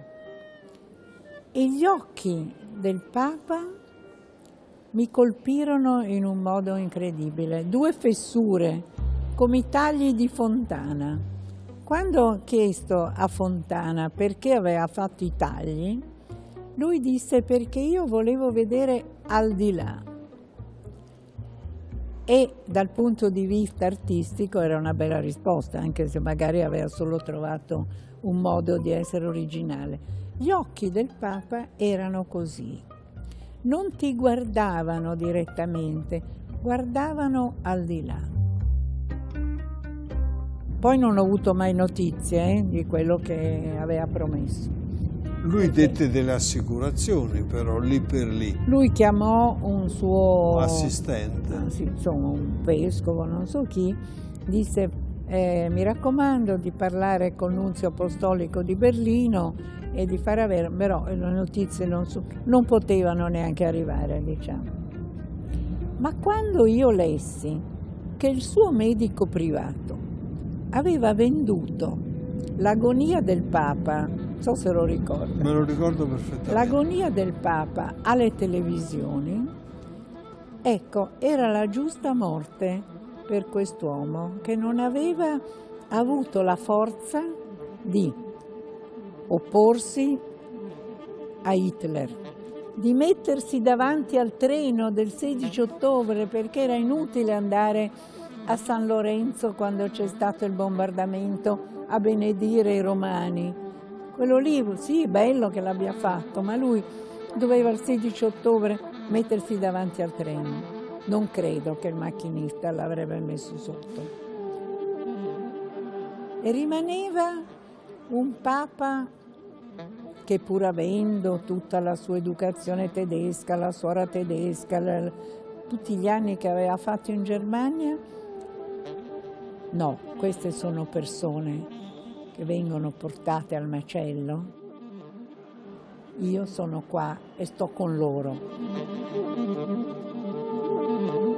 D: e gli occhi del Papa mi colpirono in un modo incredibile. Due fessure, come i tagli di Fontana. Quando ho chiesto a Fontana perché aveva fatto i tagli, lui disse perché io volevo vedere al di là. E dal punto di vista artistico era una bella risposta, anche se magari aveva solo trovato un modo di essere originale. Gli occhi del Papa erano così, non ti guardavano direttamente, guardavano al di là. Poi non ho avuto mai notizie eh, di quello che aveva promesso.
A: Lui dette delle assicurazioni però lì per lì.
D: Lui chiamò un suo assistente, sì, insomma un vescovo, non so chi, disse eh, mi raccomando di parlare col nunzio apostolico di Berlino e di far avere, però le notizie non, su, non potevano neanche arrivare, diciamo. Ma quando io lessi che il suo medico privato aveva venduto l'agonia del Papa, non so se lo ricordo.
A: Me lo ricordo perfettamente.
D: L'agonia del Papa alle televisioni, ecco, era la giusta morte per quest'uomo che non aveva avuto la forza di opporsi a Hitler, di mettersi davanti al treno del 16 ottobre perché era inutile andare a San Lorenzo quando c'è stato il bombardamento a benedire i romani. Quello lì, sì, bello che l'abbia fatto, ma lui doveva il 16 ottobre mettersi davanti al treno. Non credo che il macchinista l'avrebbe messo sotto. E rimaneva un Papa che pur avendo tutta la sua educazione tedesca, la suora tedesca, la, tutti gli anni che aveva fatto in Germania, no, queste sono persone che vengono portate al macello. Io sono qua e sto con loro.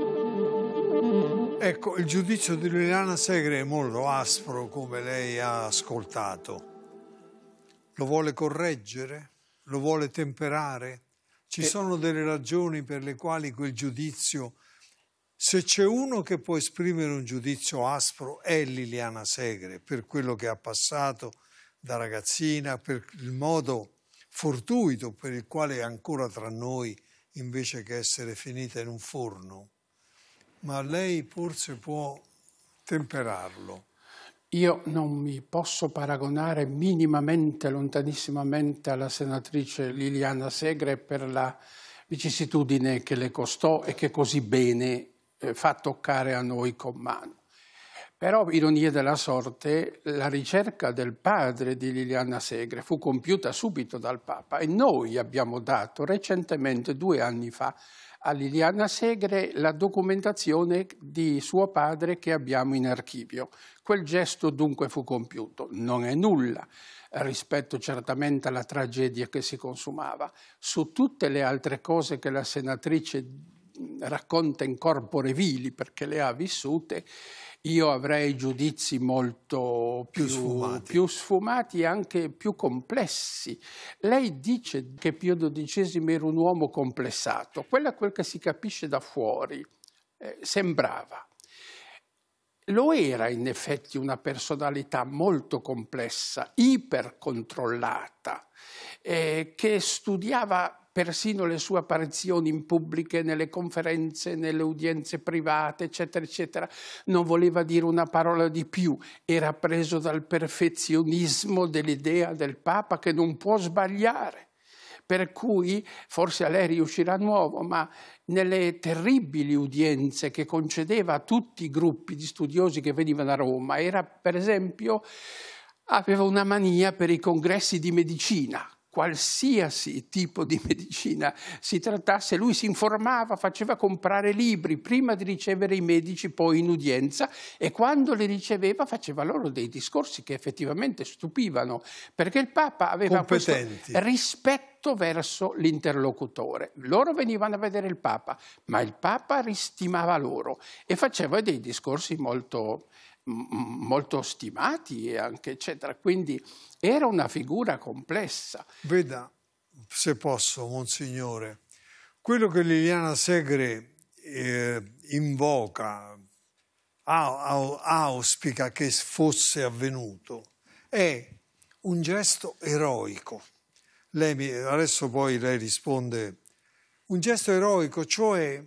A: Ecco, il giudizio di Liliana Segre è molto aspro, come lei ha ascoltato. Lo vuole correggere? Lo vuole temperare? Ci e... Eh. sono delle ragioni per le quali quel giudizio... Se c'è uno che può esprimere un giudizio aspro è Liliana Segre, per quello che ha passato da ragazzina, per il modo fortuito per il quale è ancora tra noi invece che essere finita in un forno
C: ma lei forse può temperarlo. Io non mi posso paragonare minimamente, lontanissimamente alla senatrice Liliana Segre per la vicissitudine che le costò e che così bene eh, fa toccare a noi con mano. Però, ironia della sorte, la ricerca del padre di Liliana Segre fu compiuta subito dal Papa e noi abbiamo dato recentemente, due anni fa, a Liliana Segre la documentazione di suo padre che abbiamo in archivio. Quel gesto dunque fu compiuto. Non è nulla rispetto certamente alla tragedia che si consumava. Su tutte le altre cose che la senatrice racconta in corpore vili perché le ha vissute, io avrei giudizi molto più, più, sfumati. più sfumati e anche più complessi. Lei dice che Pio XII era un uomo complessato. Quello è quel che si capisce da fuori. Eh, sembrava lo era in effetti una personalità molto complessa, ipercontrollata, eh, che studiava persino le sue apparizioni in pubbliche, nelle conferenze, nelle udienze private, eccetera, eccetera, non voleva dire una parola di più, era preso dal perfezionismo dell'idea del Papa che non può sbagliare. Per cui forse a lei riuscirà a nuovo, ma nelle terribili udienze che concedeva a tutti i gruppi di studiosi che venivano a Roma, era per esempio aveva una mania per i congressi di medicina, qualsiasi tipo di medicina si trattasse, lui si informava, faceva comprare libri prima di ricevere i medici, poi in udienza e quando li riceveva faceva loro dei discorsi che effettivamente stupivano, perché il Papa aveva Competenti. questo rispetto verso l'interlocutore. Loro venivano a vedere il Papa, ma il Papa ristimava loro e faceva dei discorsi molto molto stimati anche, eccetera. Quindi era una figura complessa. Veda, se
A: posso, Monsignore, quello che Liliana Segre eh, invoca, auspica che fosse avvenuto, è un gesto eroico. Mi, adesso poi lei risponde, un gesto eroico, cioè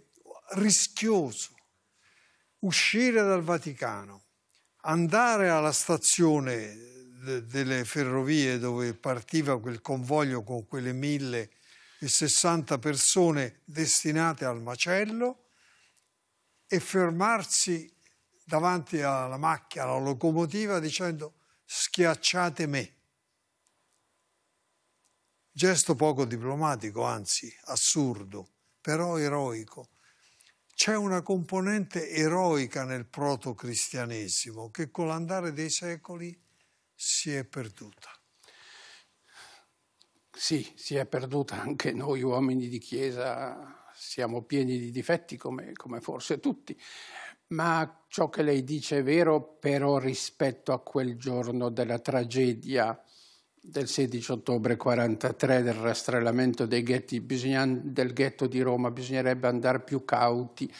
A: rischioso, uscire dal Vaticano, andare alla stazione de delle ferrovie dove partiva quel convoglio con quelle 1060 persone destinate al macello e fermarsi davanti alla macchia, alla locomotiva dicendo schiacciate me. Gesto poco diplomatico, anzi assurdo, però eroico c'è una componente eroica nel protocristianesimo che con l'andare dei secoli
C: si è perduta. Sì, si è perduta anche noi uomini di Chiesa, siamo pieni di difetti come, come forse tutti, ma ciò che lei dice è vero però rispetto a quel giorno della tragedia del 16 ottobre 43 del rastrellamento dei ghetti bisogna, del ghetto di Roma bisognerebbe andare più cauti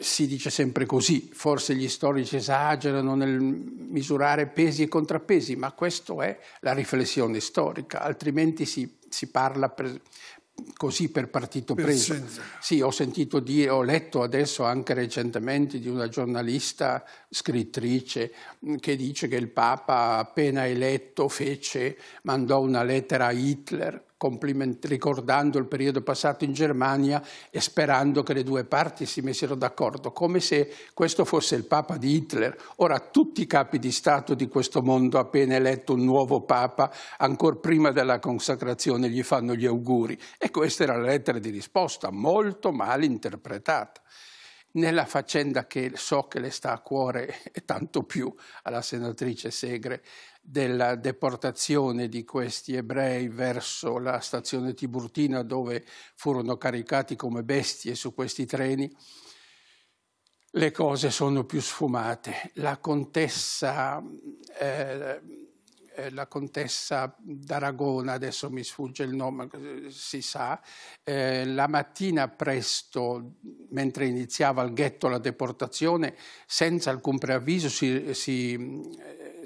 C: si dice sempre così forse gli storici esagerano nel misurare pesi e contrappesi ma questa è la riflessione storica altrimenti si, si parla per, così per partito preso. Per sì, ho sentito dire, ho letto adesso anche recentemente di una giornalista scrittrice che dice che il Papa appena eletto fece, mandò una lettera a Hitler ricordando il periodo passato in Germania e sperando che le due parti si messero d'accordo, come se questo fosse il Papa di Hitler. Ora tutti i capi di Stato di questo mondo, appena eletto un nuovo Papa, ancora prima della consacrazione gli fanno gli auguri. E questa era la lettera di risposta, molto mal interpretata nella faccenda che so che le sta a cuore e tanto più alla senatrice Segre della deportazione di questi ebrei verso la stazione Tiburtina dove furono caricati come bestie su questi treni, le cose sono più sfumate. La contessa, eh, eh, la contessa d'Aragona, adesso mi sfugge il nome, si sa, eh, la mattina presto, mentre iniziava il ghetto la deportazione, senza alcun preavviso si, si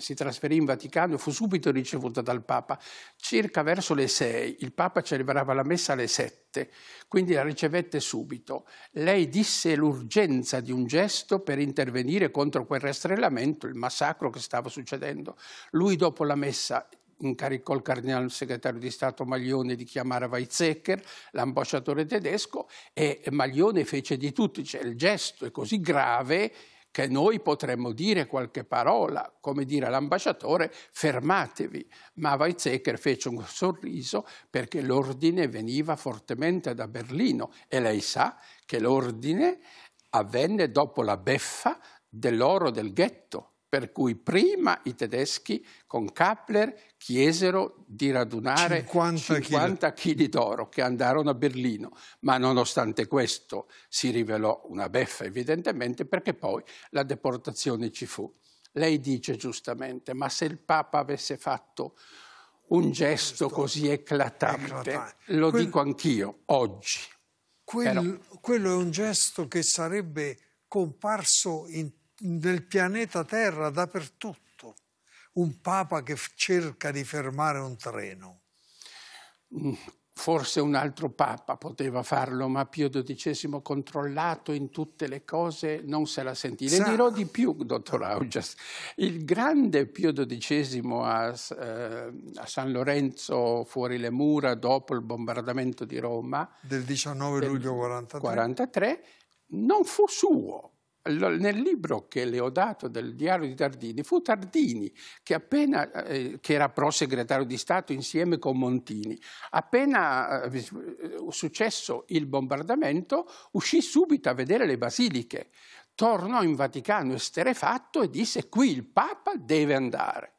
C: si trasferì in Vaticano fu subito ricevuta dal Papa. Circa verso le sei, il Papa celebrava la messa alle sette, quindi la ricevette subito. Lei disse l'urgenza di un gesto per intervenire contro quel rastrellamento, il massacro che stava succedendo. Lui dopo la messa incaricò il cardinale segretario di Stato Maglione di chiamare Weizsäcker, l'ambasciatore tedesco, e Maglione fece di tutto, cioè il gesto è così grave che noi potremmo dire qualche parola, come dire all'ambasciatore fermatevi, ma Weizsäcker fece un sorriso perché l'ordine veniva fortemente da Berlino e lei sa che l'ordine avvenne dopo la beffa dell'oro del ghetto per cui prima i tedeschi con Kappler chiesero di radunare 50 kg d'oro che andarono a Berlino, ma nonostante questo si rivelò una beffa evidentemente perché poi la deportazione ci fu. Lei dice giustamente, ma se il Papa avesse fatto un gesto così eclatante, eclatante. lo quel, dico anch'io oggi.
A: Quel, quello è un gesto che sarebbe comparso in nel pianeta Terra dappertutto, un
C: Papa che cerca di fermare un treno. Mm, forse un altro Papa poteva farlo, ma Pio XII controllato in tutte le cose non se la sentì. Le dirò di più, dottor Augias. Il grande Pio XII a, eh, a, San Lorenzo, fuori le mura, dopo il bombardamento di Roma... Del 19 luglio del 1943, non fu suo nel libro che le ho dato del diario di Tardini fu Tardini che, appena, eh, che era pro segretario di Stato insieme con Montini, appena eh, successo il bombardamento uscì subito a vedere le basiliche, tornò in Vaticano esterefatto e disse qui il Papa deve andare.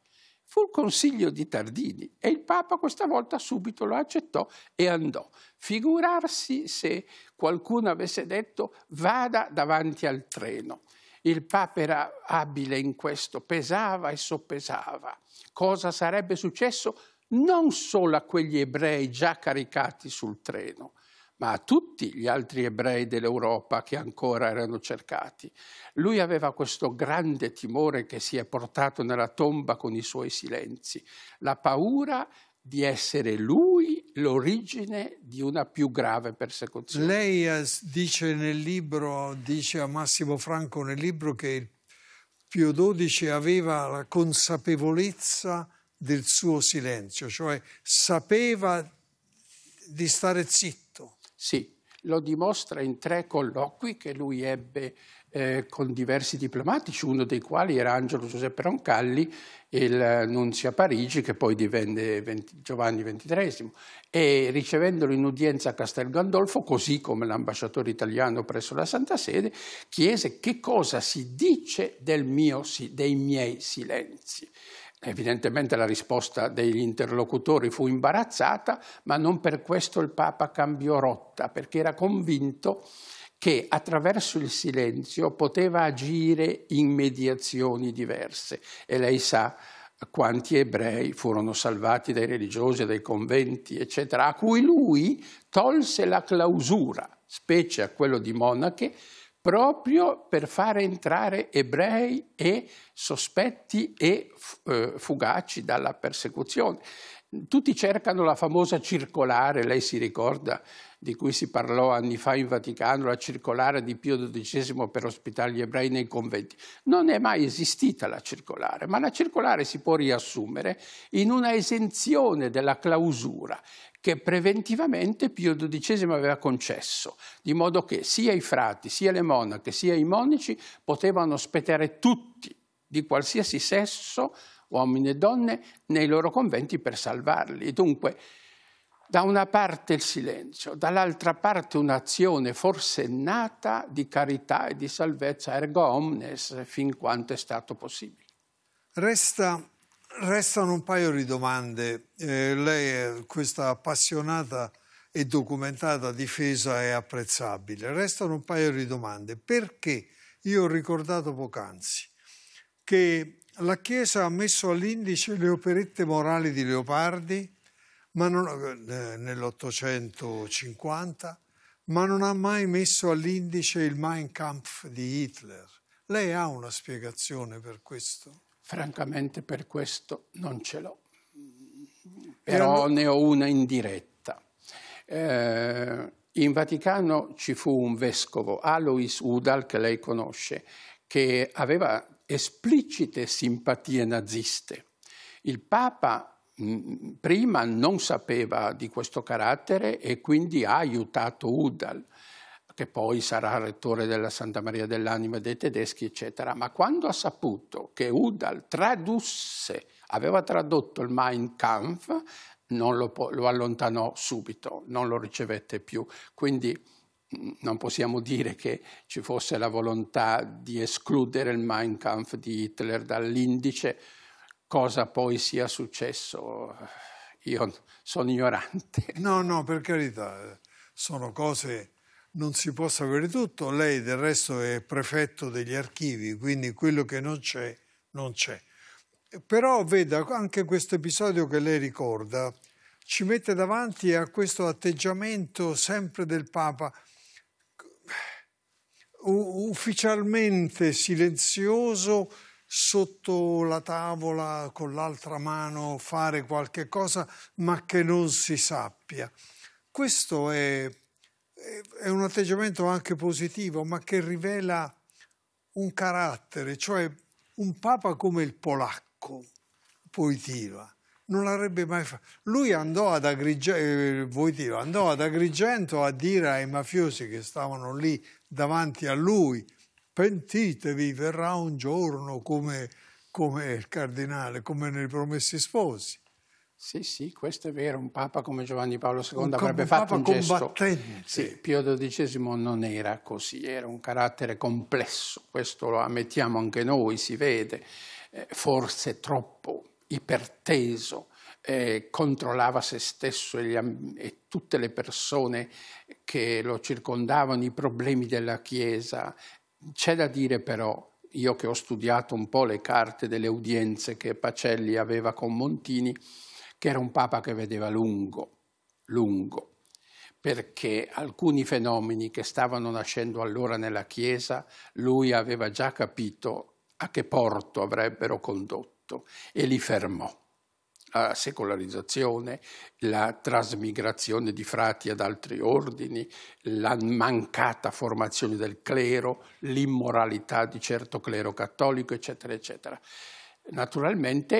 C: Fu il consiglio di Tardini e il Papa questa volta subito lo accettò e andò. Figurarsi se qualcuno avesse detto vada davanti al treno. Il Papa era abile in questo, pesava e soppesava. Cosa sarebbe successo non solo a quegli ebrei già caricati sul treno, ma a tutti gli altri ebrei dell'Europa che ancora erano cercati. Lui aveva questo grande timore che si è portato nella tomba con i suoi silenzi, la paura di essere lui l'origine di una più grave persecuzione. Lei
A: eh, dice nel libro, dice a Massimo Franco nel libro che Pio XII aveva la consapevolezza
C: del suo silenzio, cioè sapeva di stare zitto. Sì, lo dimostra in tre colloqui che lui ebbe eh, con diversi diplomatici, uno dei quali era Angelo Giuseppe Roncalli, il eh, nunzio a Parigi, che poi divenne 20, Giovanni XXIII, e ricevendolo in udienza a Castel Gandolfo, così come l'ambasciatore italiano presso la Santa Sede, chiese che cosa si dice mio, dei miei silenzi. Evidentemente la risposta degli interlocutori fu imbarazzata, ma non per questo il Papa cambiò rotta, perché era convinto che attraverso il silenzio poteva agire in mediazioni diverse. E lei sa quanti ebrei furono salvati dai religiosi, dai conventi, eccetera, a cui lui tolse la clausura, specie a quello di monache, proprio per fare entrare ebrei e sospetti e eh, fugaci dalla persecuzione. Tutti cercano la famosa circolare, lei si ricorda, di cui si parlò anni fa in Vaticano, la circolare di Pio XII per ospitare gli ebrei nei conventi. Non è mai esistita la circolare, ma la circolare si può riassumere in una esenzione della clausura che preventivamente Pio XII aveva concesso, di modo che sia i frati, sia le monache, sia i monici potevano ospitare tutti, di qualsiasi sesso, uomini e donne, nei loro conventi per salvarli. Dunque, da una parte il silenzio, dall'altra parte un'azione forsennata di carità e di salvezza ergo omnes fin quanto è stato possibile. Resta,
A: restano un paio di domande. Eh, lei è questa appassionata e documentata difesa è apprezzabile. Restano un paio di domande. Perché? Io ho ricordato poc'anzi che la Chiesa ha messo all'indice le operette morali di Leopardi, non, eh, nell'850, ma non ha mai messo all'indice il Mein Kampf di
C: Hitler. Lei ha una spiegazione per questo? Francamente per questo non ce l'ho, mm. però ne ho una indiretta. Eh, in Vaticano ci fu un vescovo, Alois Udal, che lei conosce, che aveva esplicite simpatie naziste. Il Papa prima non sapeva di questo carattere e quindi ha aiutato Udal, che poi sarà rettore della Santa Maria dell'Anima dei tedeschi, eccetera. Ma quando ha saputo che Udal tradusse, aveva tradotto il Mein Kampf, non lo, lo allontanò subito, non lo ricevette più. Quindi non possiamo dire che ci fosse la volontà di escludere il Mein Kampf di Hitler dall'indice, cosa poi sia successo io sono ignorante.
A: No, no, per carità, sono cose non si può sapere tutto, lei del resto è prefetto degli archivi, quindi quello che non c'è, non c'è. Però veda, anche questo episodio che lei ricorda ci mette davanti a questo atteggiamento sempre del Papa ufficialmente silenzioso, sotto la tavola con l'altra mano fare qualche cosa ma che non si sappia. Questo è, è un atteggiamento anche positivo ma che rivela un carattere, cioè un papa come il polacco, Voitiva, non l'avrebbe mai fatto. Lui andò ad, Agrige... Voitiva, eh, andò ad Agrigento a dire ai mafiosi che stavano lì davanti a lui pentitevi, verrà un giorno come, come il cardinale, come nei
C: promessi sposi. Sì, sì, questo è vero, un Papa come Giovanni Paolo II un avrebbe fatto un gesto. Sì, Pio XII non era così, era un carattere complesso, questo lo ammettiamo anche noi, si vede, eh, forse troppo iperteso, eh, controllava se stesso e, gli, e, tutte le persone che lo circondavano, i problemi della Chiesa, c'è da dire però, io che ho studiato un po' le carte delle udienze che Pacelli aveva con Montini, che era un papa che vedeva lungo, lungo, perché alcuni fenomeni che stavano nascendo allora nella Chiesa lui aveva già capito a che porto avrebbero condotto e li fermò la secolarizzazione, la trasmigrazione di frati ad altri ordini, la mancata formazione del clero, l'immoralità di certo clero cattolico, eccetera, eccetera. Naturalmente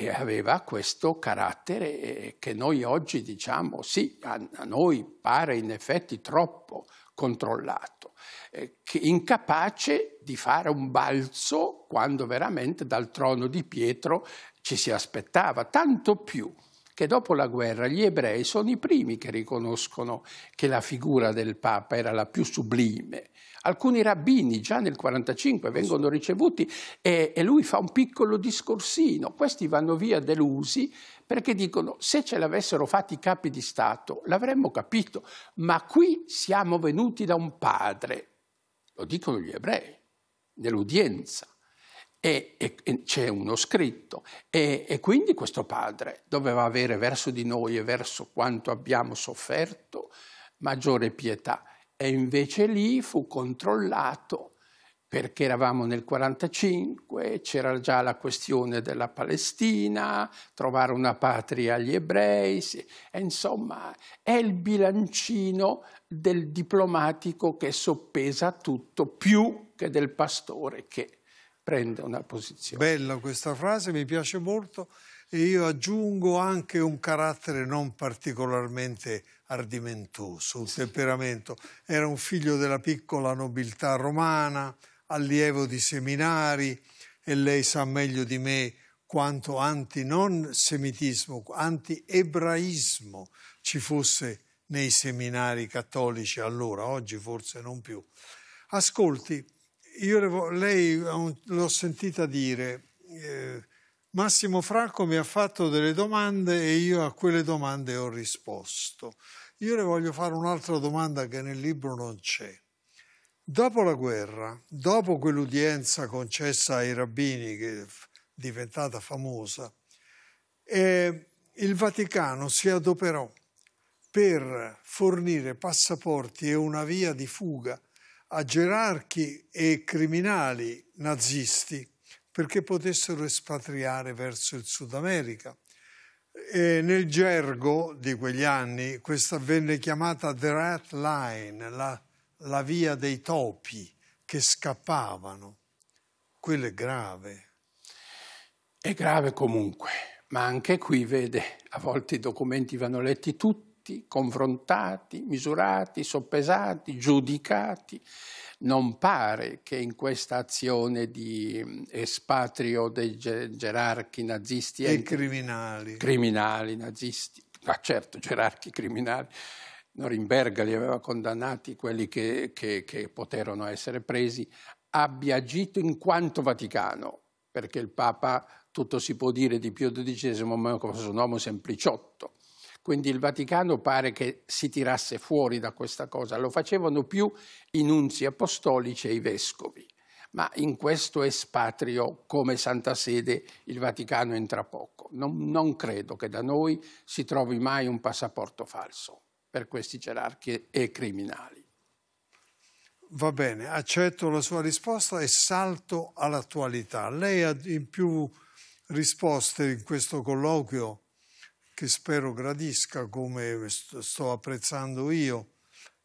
C: eh, aveva questo carattere eh, che noi oggi diciamo sì, a noi pare in effetti troppo controllato, eh, incapace di fare un balzo quando veramente dal trono di Pietro ci si aspettava, tanto più che dopo la guerra gli ebrei sono i primi che riconoscono che la figura del Papa era la più sublime. Alcuni rabbini già nel 1945 vengono ricevuti e, e, lui fa un piccolo discorsino. Questi vanno via delusi perché dicono se ce l'avessero fatti i capi di Stato l'avremmo capito, ma qui siamo venuti da un padre. Lo dicono gli ebrei nell'udienza e, e, c'è uno scritto e, e quindi questo padre doveva avere verso di noi e verso quanto abbiamo sofferto maggiore pietà e invece lì fu controllato perché eravamo nel 45 c'era già la questione della Palestina, trovare una patria agli ebrei, sì. e insomma è il bilancino del diplomatico che soppesa tutto più che del pastore che prende una posizione. Bella questa frase, mi piace molto
A: e io aggiungo anche un carattere non particolarmente ardimentoso, un sì. temperamento. Era un figlio della piccola nobiltà romana, allievo di seminari e lei sa meglio di me quanto anti-non semitismo, anti-ebraismo ci fosse nei seminari cattolici allora, oggi forse non più. Ascolti, io lei l'ho sentita dire, eh, Massimo Franco mi ha fatto delle domande e io a quelle domande ho risposto. Io le voglio fare un'altra domanda che nel libro non c'è. Dopo la guerra, dopo quell'udienza concessa ai rabbini, che è diventata famosa, eh, il Vaticano si adoperò per fornire passaporti e una via di fuga a gerarchi e criminali nazisti perché potessero espatriare verso il Sud America. E nel gergo di quegli anni questa venne chiamata The Rat Line, la, la via dei topi che
C: scappavano. Quello è grave. È grave comunque, ma anche qui, vede, a volte i documenti vanno letti tutti visti, confrontati, misurati, soppesati, giudicati. Non pare che in questa azione di espatrio dei gerarchi nazisti e criminali. criminali nazisti, ma certo, gerarchi criminali. Norimberga li aveva condannati quelli che, che, che poterono essere presi, abbia agito in quanto Vaticano, perché il Papa tutto si può dire di Pio XII, ma è un uomo sempliciotto, quindi il Vaticano pare che si tirasse fuori da questa cosa, lo facevano più i nunzi apostolici e i vescovi, ma in questo espatrio come Santa Sede il Vaticano entra poco. Non, non credo che da noi si trovi mai un passaporto falso per questi gerarchi e criminali.
A: Va bene, accetto la sua risposta e salto all'attualità. Lei ha in più risposte in questo colloquio che spero gradisca come sto apprezzando io,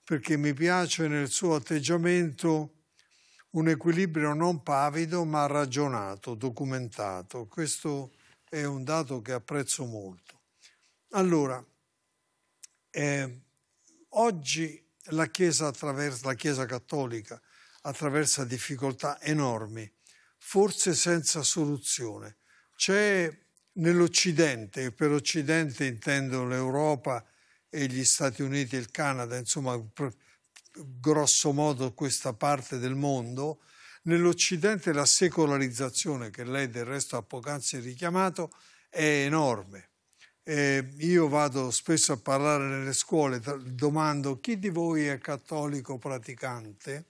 A: perché mi piace nel suo atteggiamento un equilibrio non pavido ma ragionato, documentato. Questo è un dato che apprezzo molto. Allora, eh, oggi la Chiesa, la Chiesa cattolica attraversa difficoltà enormi, forse senza soluzione. C'è nell'Occidente, e per Occidente intendo l'Europa e gli Stati Uniti e il Canada, insomma, grosso modo questa parte del mondo, nell'Occidente la secolarizzazione, che lei del resto ha poc'anzi richiamato, è enorme. Eh, io vado spesso a parlare nelle scuole, domando chi di voi è cattolico praticante,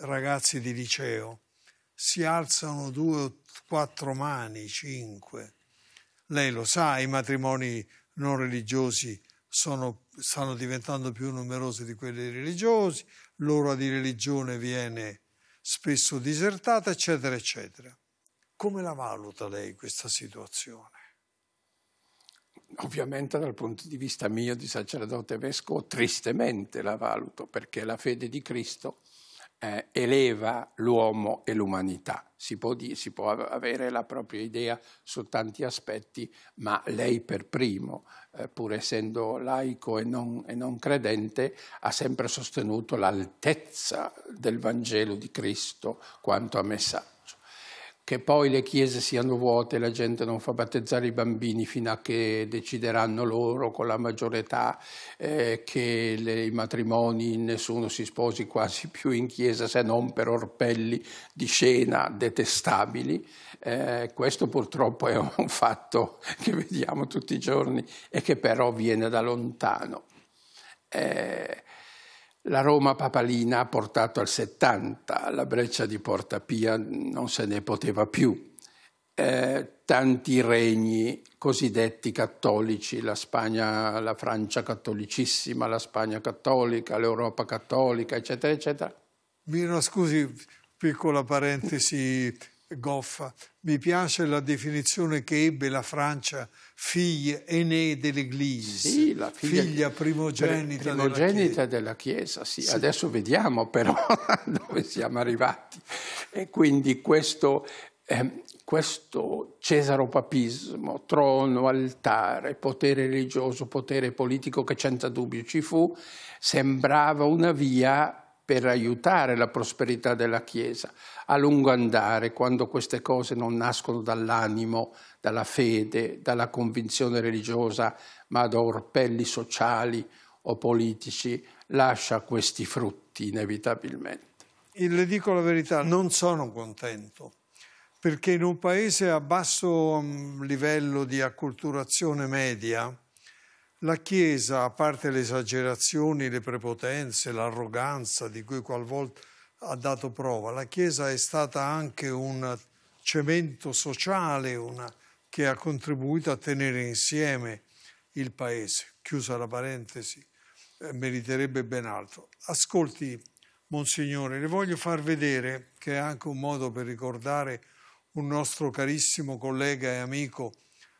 A: ragazzi di liceo, si alzano due o quattro mani, cinque. Lei lo sa, i matrimoni non religiosi sono, stanno diventando più numerosi di quelli religiosi, l'ora di religione viene spesso disertata, eccetera, eccetera. Come la valuta lei questa situazione?
C: Ovviamente dal punto di vista mio di sacerdote vescovo tristemente la valuto perché la fede di Cristo eh, eleva l'uomo e l'umanità. Si può, dire, si può avere la propria idea su tanti aspetti, ma lei per primo, eh, pur essendo laico e non, e non credente, ha sempre sostenuto l'altezza del Vangelo di Cristo quanto a messaggio che poi le chiese siano vuote, la gente non fa battezzare i bambini fino a che decideranno loro con la maggiore età eh, che le, i matrimoni, nessuno si sposi quasi più in chiesa se non per orpelli di scena detestabili. Eh, questo purtroppo è un fatto che vediamo tutti i giorni e che però viene da lontano. Eh, la Roma papalina ha portato al 70, la breccia di Porta Pia non se ne poteva più. Eh, tanti regni cosiddetti cattolici, la Spagna, la Francia cattolicissima, la Spagna cattolica, l'Europa cattolica, eccetera, eccetera.
A: Miro, scusi, piccola parentesi goffa. Mi piace la definizione che ebbe la Francia, figlia Enée dell'Église, sì, figlia, figlia primogenita, primogenita, della
C: Chiesa. Della Chiesa sì. Sì. Adesso vediamo però dove siamo arrivati. E quindi questo, eh, questo cesaropapismo, trono, altare, potere religioso, potere politico, che senza dubbio ci fu, sembrava una via per aiutare la prosperità della Chiesa a lungo andare, quando queste cose non nascono dall'animo, dalla fede, dalla convinzione religiosa, ma da orpelli sociali o politici, lascia questi frutti inevitabilmente.
A: E le dico la verità, non sono contento, perché in un paese a basso mm, livello di acculturazione media, la Chiesa, a parte le esagerazioni, le prepotenze, l'arroganza di cui qualvolta ha dato prova, la Chiesa è stata anche un cemento sociale una, che ha contribuito a tenere insieme il Paese. Chiusa la parentesi, eh, meriterebbe ben altro. Ascolti, Monsignore, le voglio far vedere che è anche un modo per ricordare un nostro carissimo collega e amico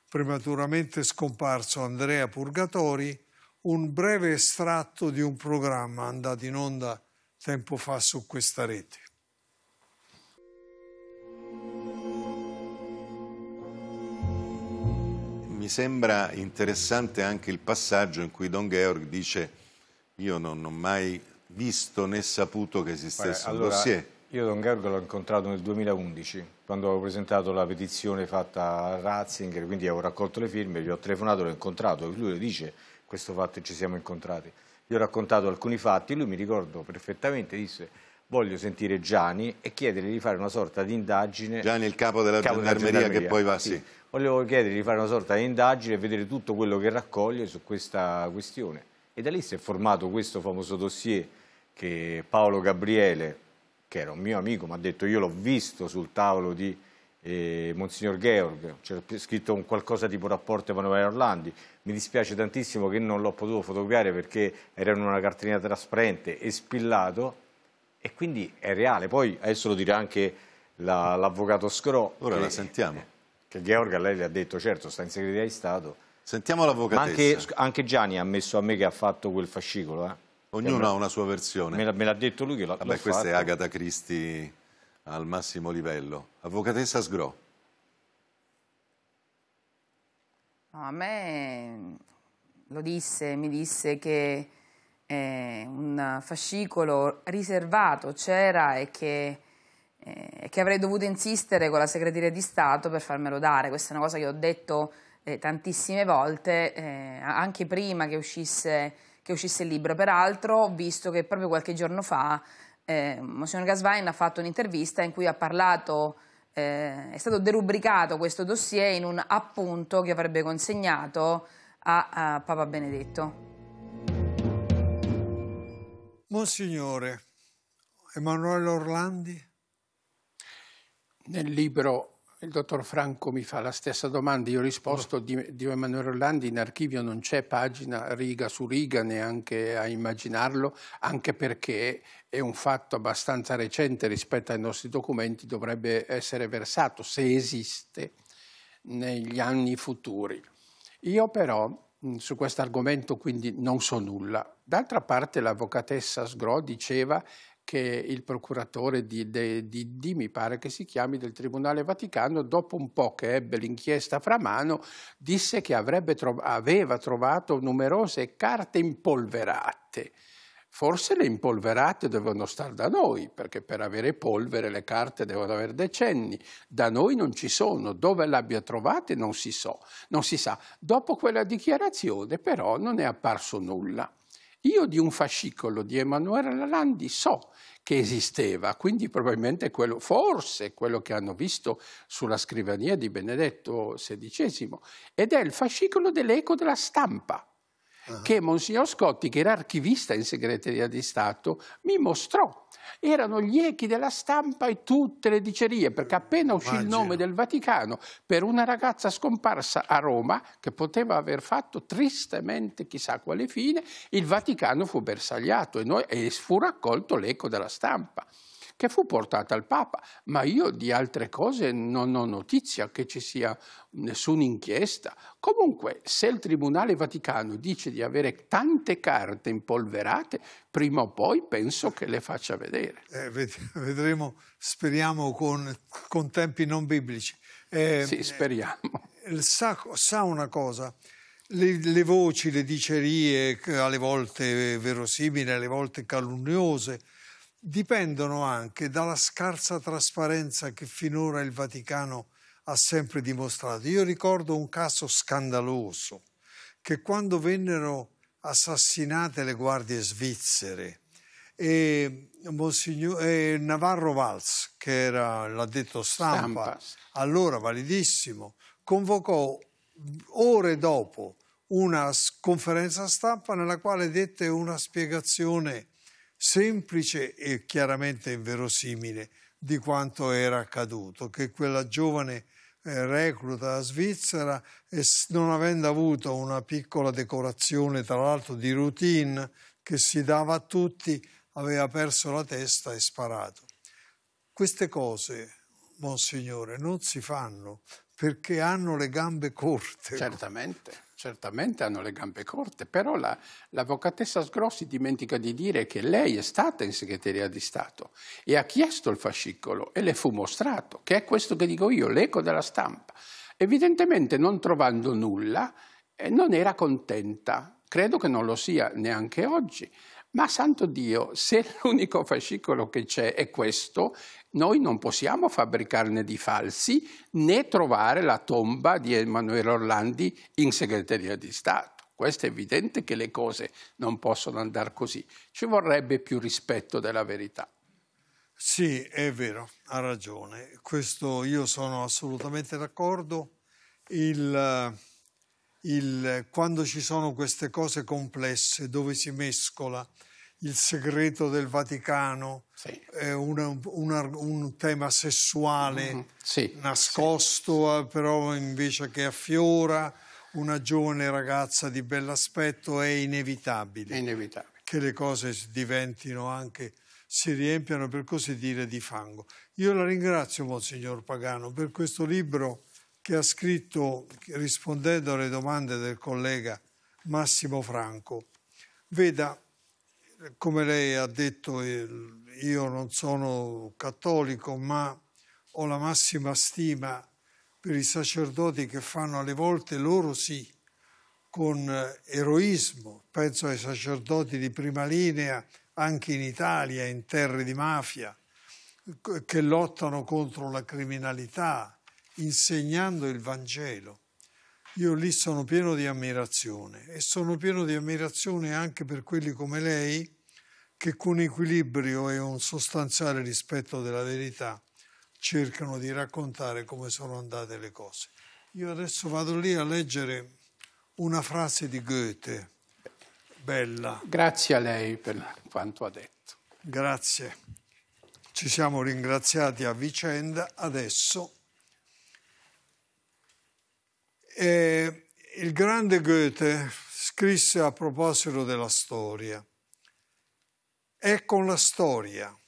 A: prematuramente scomparso Andrea Purgatori, un breve estratto di un programma andato in onda tempo fa su questa rete.
E: Mi sembra interessante anche il passaggio in cui Don Georg dice io non ho mai visto né saputo che esistesse allora, un dossier. Io Don Gergo l'ho incontrato nel 2011, quando avevo presentato la petizione fatta a Ratzinger, quindi avevo raccolto le firme, gli ho telefonato, l'ho incontrato, lui lo dice questo fatto e ci siamo incontrati. Gli ho raccontato alcuni fatti, lui mi ricordo perfettamente, disse voglio sentire Gianni e chiedere di fare una sorta di indagine. Gianni il capo della, capo gendarmeria, gendarmeria, che poi va, sì. sì. Volevo chiedere di fare una sorta di indagine e vedere tutto quello che raccoglie su questa questione. E da lì si è formato questo famoso dossier che Paolo Gabriele, che era un mio amico, mi ha detto io l'ho visto sul tavolo di eh, Monsignor Georg, c'era scritto un qualcosa tipo rapporto Emanuele Orlandi, mi dispiace tantissimo che non l'ho potuto fotografare perché era in una cartolina trasparente e spillato e quindi è reale, poi adesso lo dirà anche l'avvocato la, Scro. Ora che, la sentiamo. Che Georg a lei le ha detto certo, sta in segreteria di Stato. Sentiamo l'avvocatessa. Ma anche, anche, Gianni ha messo a me che ha fatto quel fascicolo, eh. Ognuno me... ha una sua versione. Me l'ha detto lui che l'ha Beh, questa è Agatha Christie al massimo livello. Avvocatessa Sgro.
D: No, a me lo disse, mi disse che eh, un fascicolo riservato c'era e che, eh, che, avrei dovuto insistere con la segreteria di Stato per farmelo dare. Questa è una cosa che ho detto eh, tantissime volte, eh, anche prima che uscisse che uscisse il libro. Peraltro visto che proprio qualche giorno fa eh, Monsignor Gasvain ha fatto un'intervista in cui ha parlato, eh, è stato derubricato questo dossier in un appunto che avrebbe consegnato a, a Papa Benedetto.
C: Monsignore, Emanuele Orlandi? Nel libro il dottor Franco mi fa la stessa domanda, io ho risposto di, di Emanuele Orlandi, in archivio non c'è pagina riga su riga neanche a immaginarlo, anche perché è un fatto abbastanza recente rispetto ai nostri documenti, dovrebbe essere versato, se esiste, negli anni futuri. Io però mm, su questo argomento quindi non so nulla. D'altra parte l'avvocatessa Sgro diceva che il procuratore di, de, di, di, mi pare che si chiami, del Tribunale Vaticano, dopo un po' che ebbe l'inchiesta fra mano, disse che trov aveva trovato numerose carte impolverate. Forse le impolverate devono stare da noi, perché per avere polvere le carte devono avere decenni. Da noi non ci sono, dove le abbia trovate non si, so, non si sa. Dopo quella dichiarazione però non è apparso nulla. Io di un fascicolo di Emanuele Lalandi so che esisteva, quindi probabilmente quello, forse quello che hanno visto sulla scrivania di Benedetto XVI, ed è il fascicolo dell'eco della stampa che Monsignor Scotti, che era archivista in segreteria di Stato, mi mostrò. Erano gli echi della stampa e tutte le dicerie, perché appena uscì Immagino. il nome del Vaticano per una ragazza scomparsa a Roma, che poteva aver fatto tristemente chissà quale fine, il Vaticano fu bersagliato e, noi, e fu raccolto l'eco della stampa che fu portata al Papa, ma io di altre cose non ho notizia che ci sia nessuna inchiesta. Comunque, se il Tribunale Vaticano dice di avere tante carte impolverate, prima o poi penso che le faccia vedere.
A: Eh, vedremo, speriamo, con, con, tempi non biblici. Eh, sì, speriamo. Eh, sa, sa una cosa, le, le, voci, le dicerie, alle volte verosimili, alle volte calunniose, dipendono anche dalla scarsa trasparenza che finora il Vaticano ha sempre dimostrato. Io ricordo un caso scandaloso che quando vennero assassinate le guardie svizzere e, e Navarro Valls, che era l'addetto stampa, stampa, allora validissimo, convocò ore dopo una conferenza stampa nella quale dette una spiegazione semplice e chiaramente inverosimile di quanto era accaduto, che quella giovane eh, recluta svizzera eh, non avendo avuto una piccola decorazione, tra l'altro di routine, che si dava a tutti, aveva perso la testa e sparato. Queste cose, Monsignore, non si fanno perché hanno le gambe corte.
C: Certamente certamente hanno le gambe corte, però la, l'avvocatessa Sgrossi dimentica di dire che lei è stata in segreteria di Stato e ha chiesto il fascicolo e le fu mostrato, che è questo che dico io, l'eco della stampa. Evidentemente non trovando nulla, eh, non era contenta, credo che non lo sia neanche oggi. Ma santo Dio, se l'unico fascicolo che c'è è questo, noi non possiamo fabbricarne di falsi né trovare la tomba di Emanuele Orlandi in segreteria di Stato. Questo è evidente che le cose non possono andare così. Ci vorrebbe più rispetto della verità.
A: Sì, è vero, ha ragione. Questo io sono assolutamente d'accordo. Il, il, quando ci sono queste cose complesse dove si mescola il segreto del Vaticano sì. è un, un, un, tema sessuale mm -hmm. sì. nascosto, sì. Eh, però invece che affiora una giovane ragazza di bell'aspetto è inevitabile, è inevitabile che le cose diventino anche si riempiano per così dire di fango. Io la ringrazio Monsignor Pagano per questo libro che ha scritto rispondendo alle domande del collega Massimo Franco. Veda, come lei ha detto, io non sono cattolico, ma ho la massima stima per i sacerdoti che fanno alle volte loro sì, con eh, eroismo. Penso ai sacerdoti di prima linea anche in Italia, in terre di mafia, che lottano contro la criminalità, insegnando il Vangelo. Io lì sono pieno di ammirazione e sono pieno di ammirazione anche per quelli come lei che con equilibrio e un sostanziale rispetto della verità cercano di raccontare come sono andate le cose. Io adesso vado lì a leggere una frase
C: di Goethe, bella. Grazie a lei
A: per quanto ha detto. Grazie. Ci siamo ringraziati a vicenda. Adesso e il grande Goethe scrisse a proposito della storia, è con la storia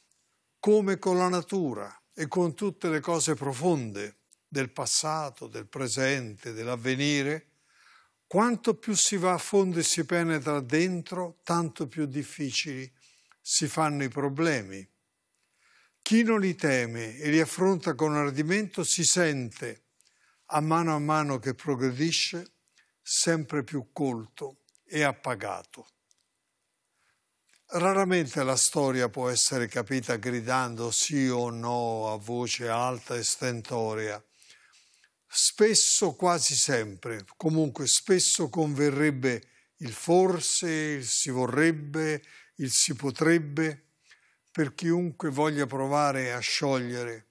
A: come con la natura e con tutte le cose profonde del passato, del presente, dell'avvenire, quanto più si va a fondo e si penetra dentro, tanto più difficili si fanno i problemi. Chi non li teme e li affronta con ardimento si sente a mano a mano che progredisce, sempre più colto e appagato. Raramente la storia può essere capita gridando sì o no a voce alta e stentorea. Spesso, quasi sempre, comunque spesso converrebbe il forse, il si vorrebbe, il si potrebbe, per chiunque voglia provare a sciogliere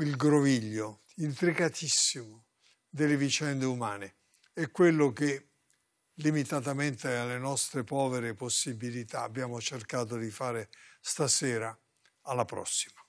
A: il groviglio intricatissimo delle vicende umane. e quello che, limitatamente alle nostre povere possibilità, abbiamo cercato di fare stasera. Alla prossima.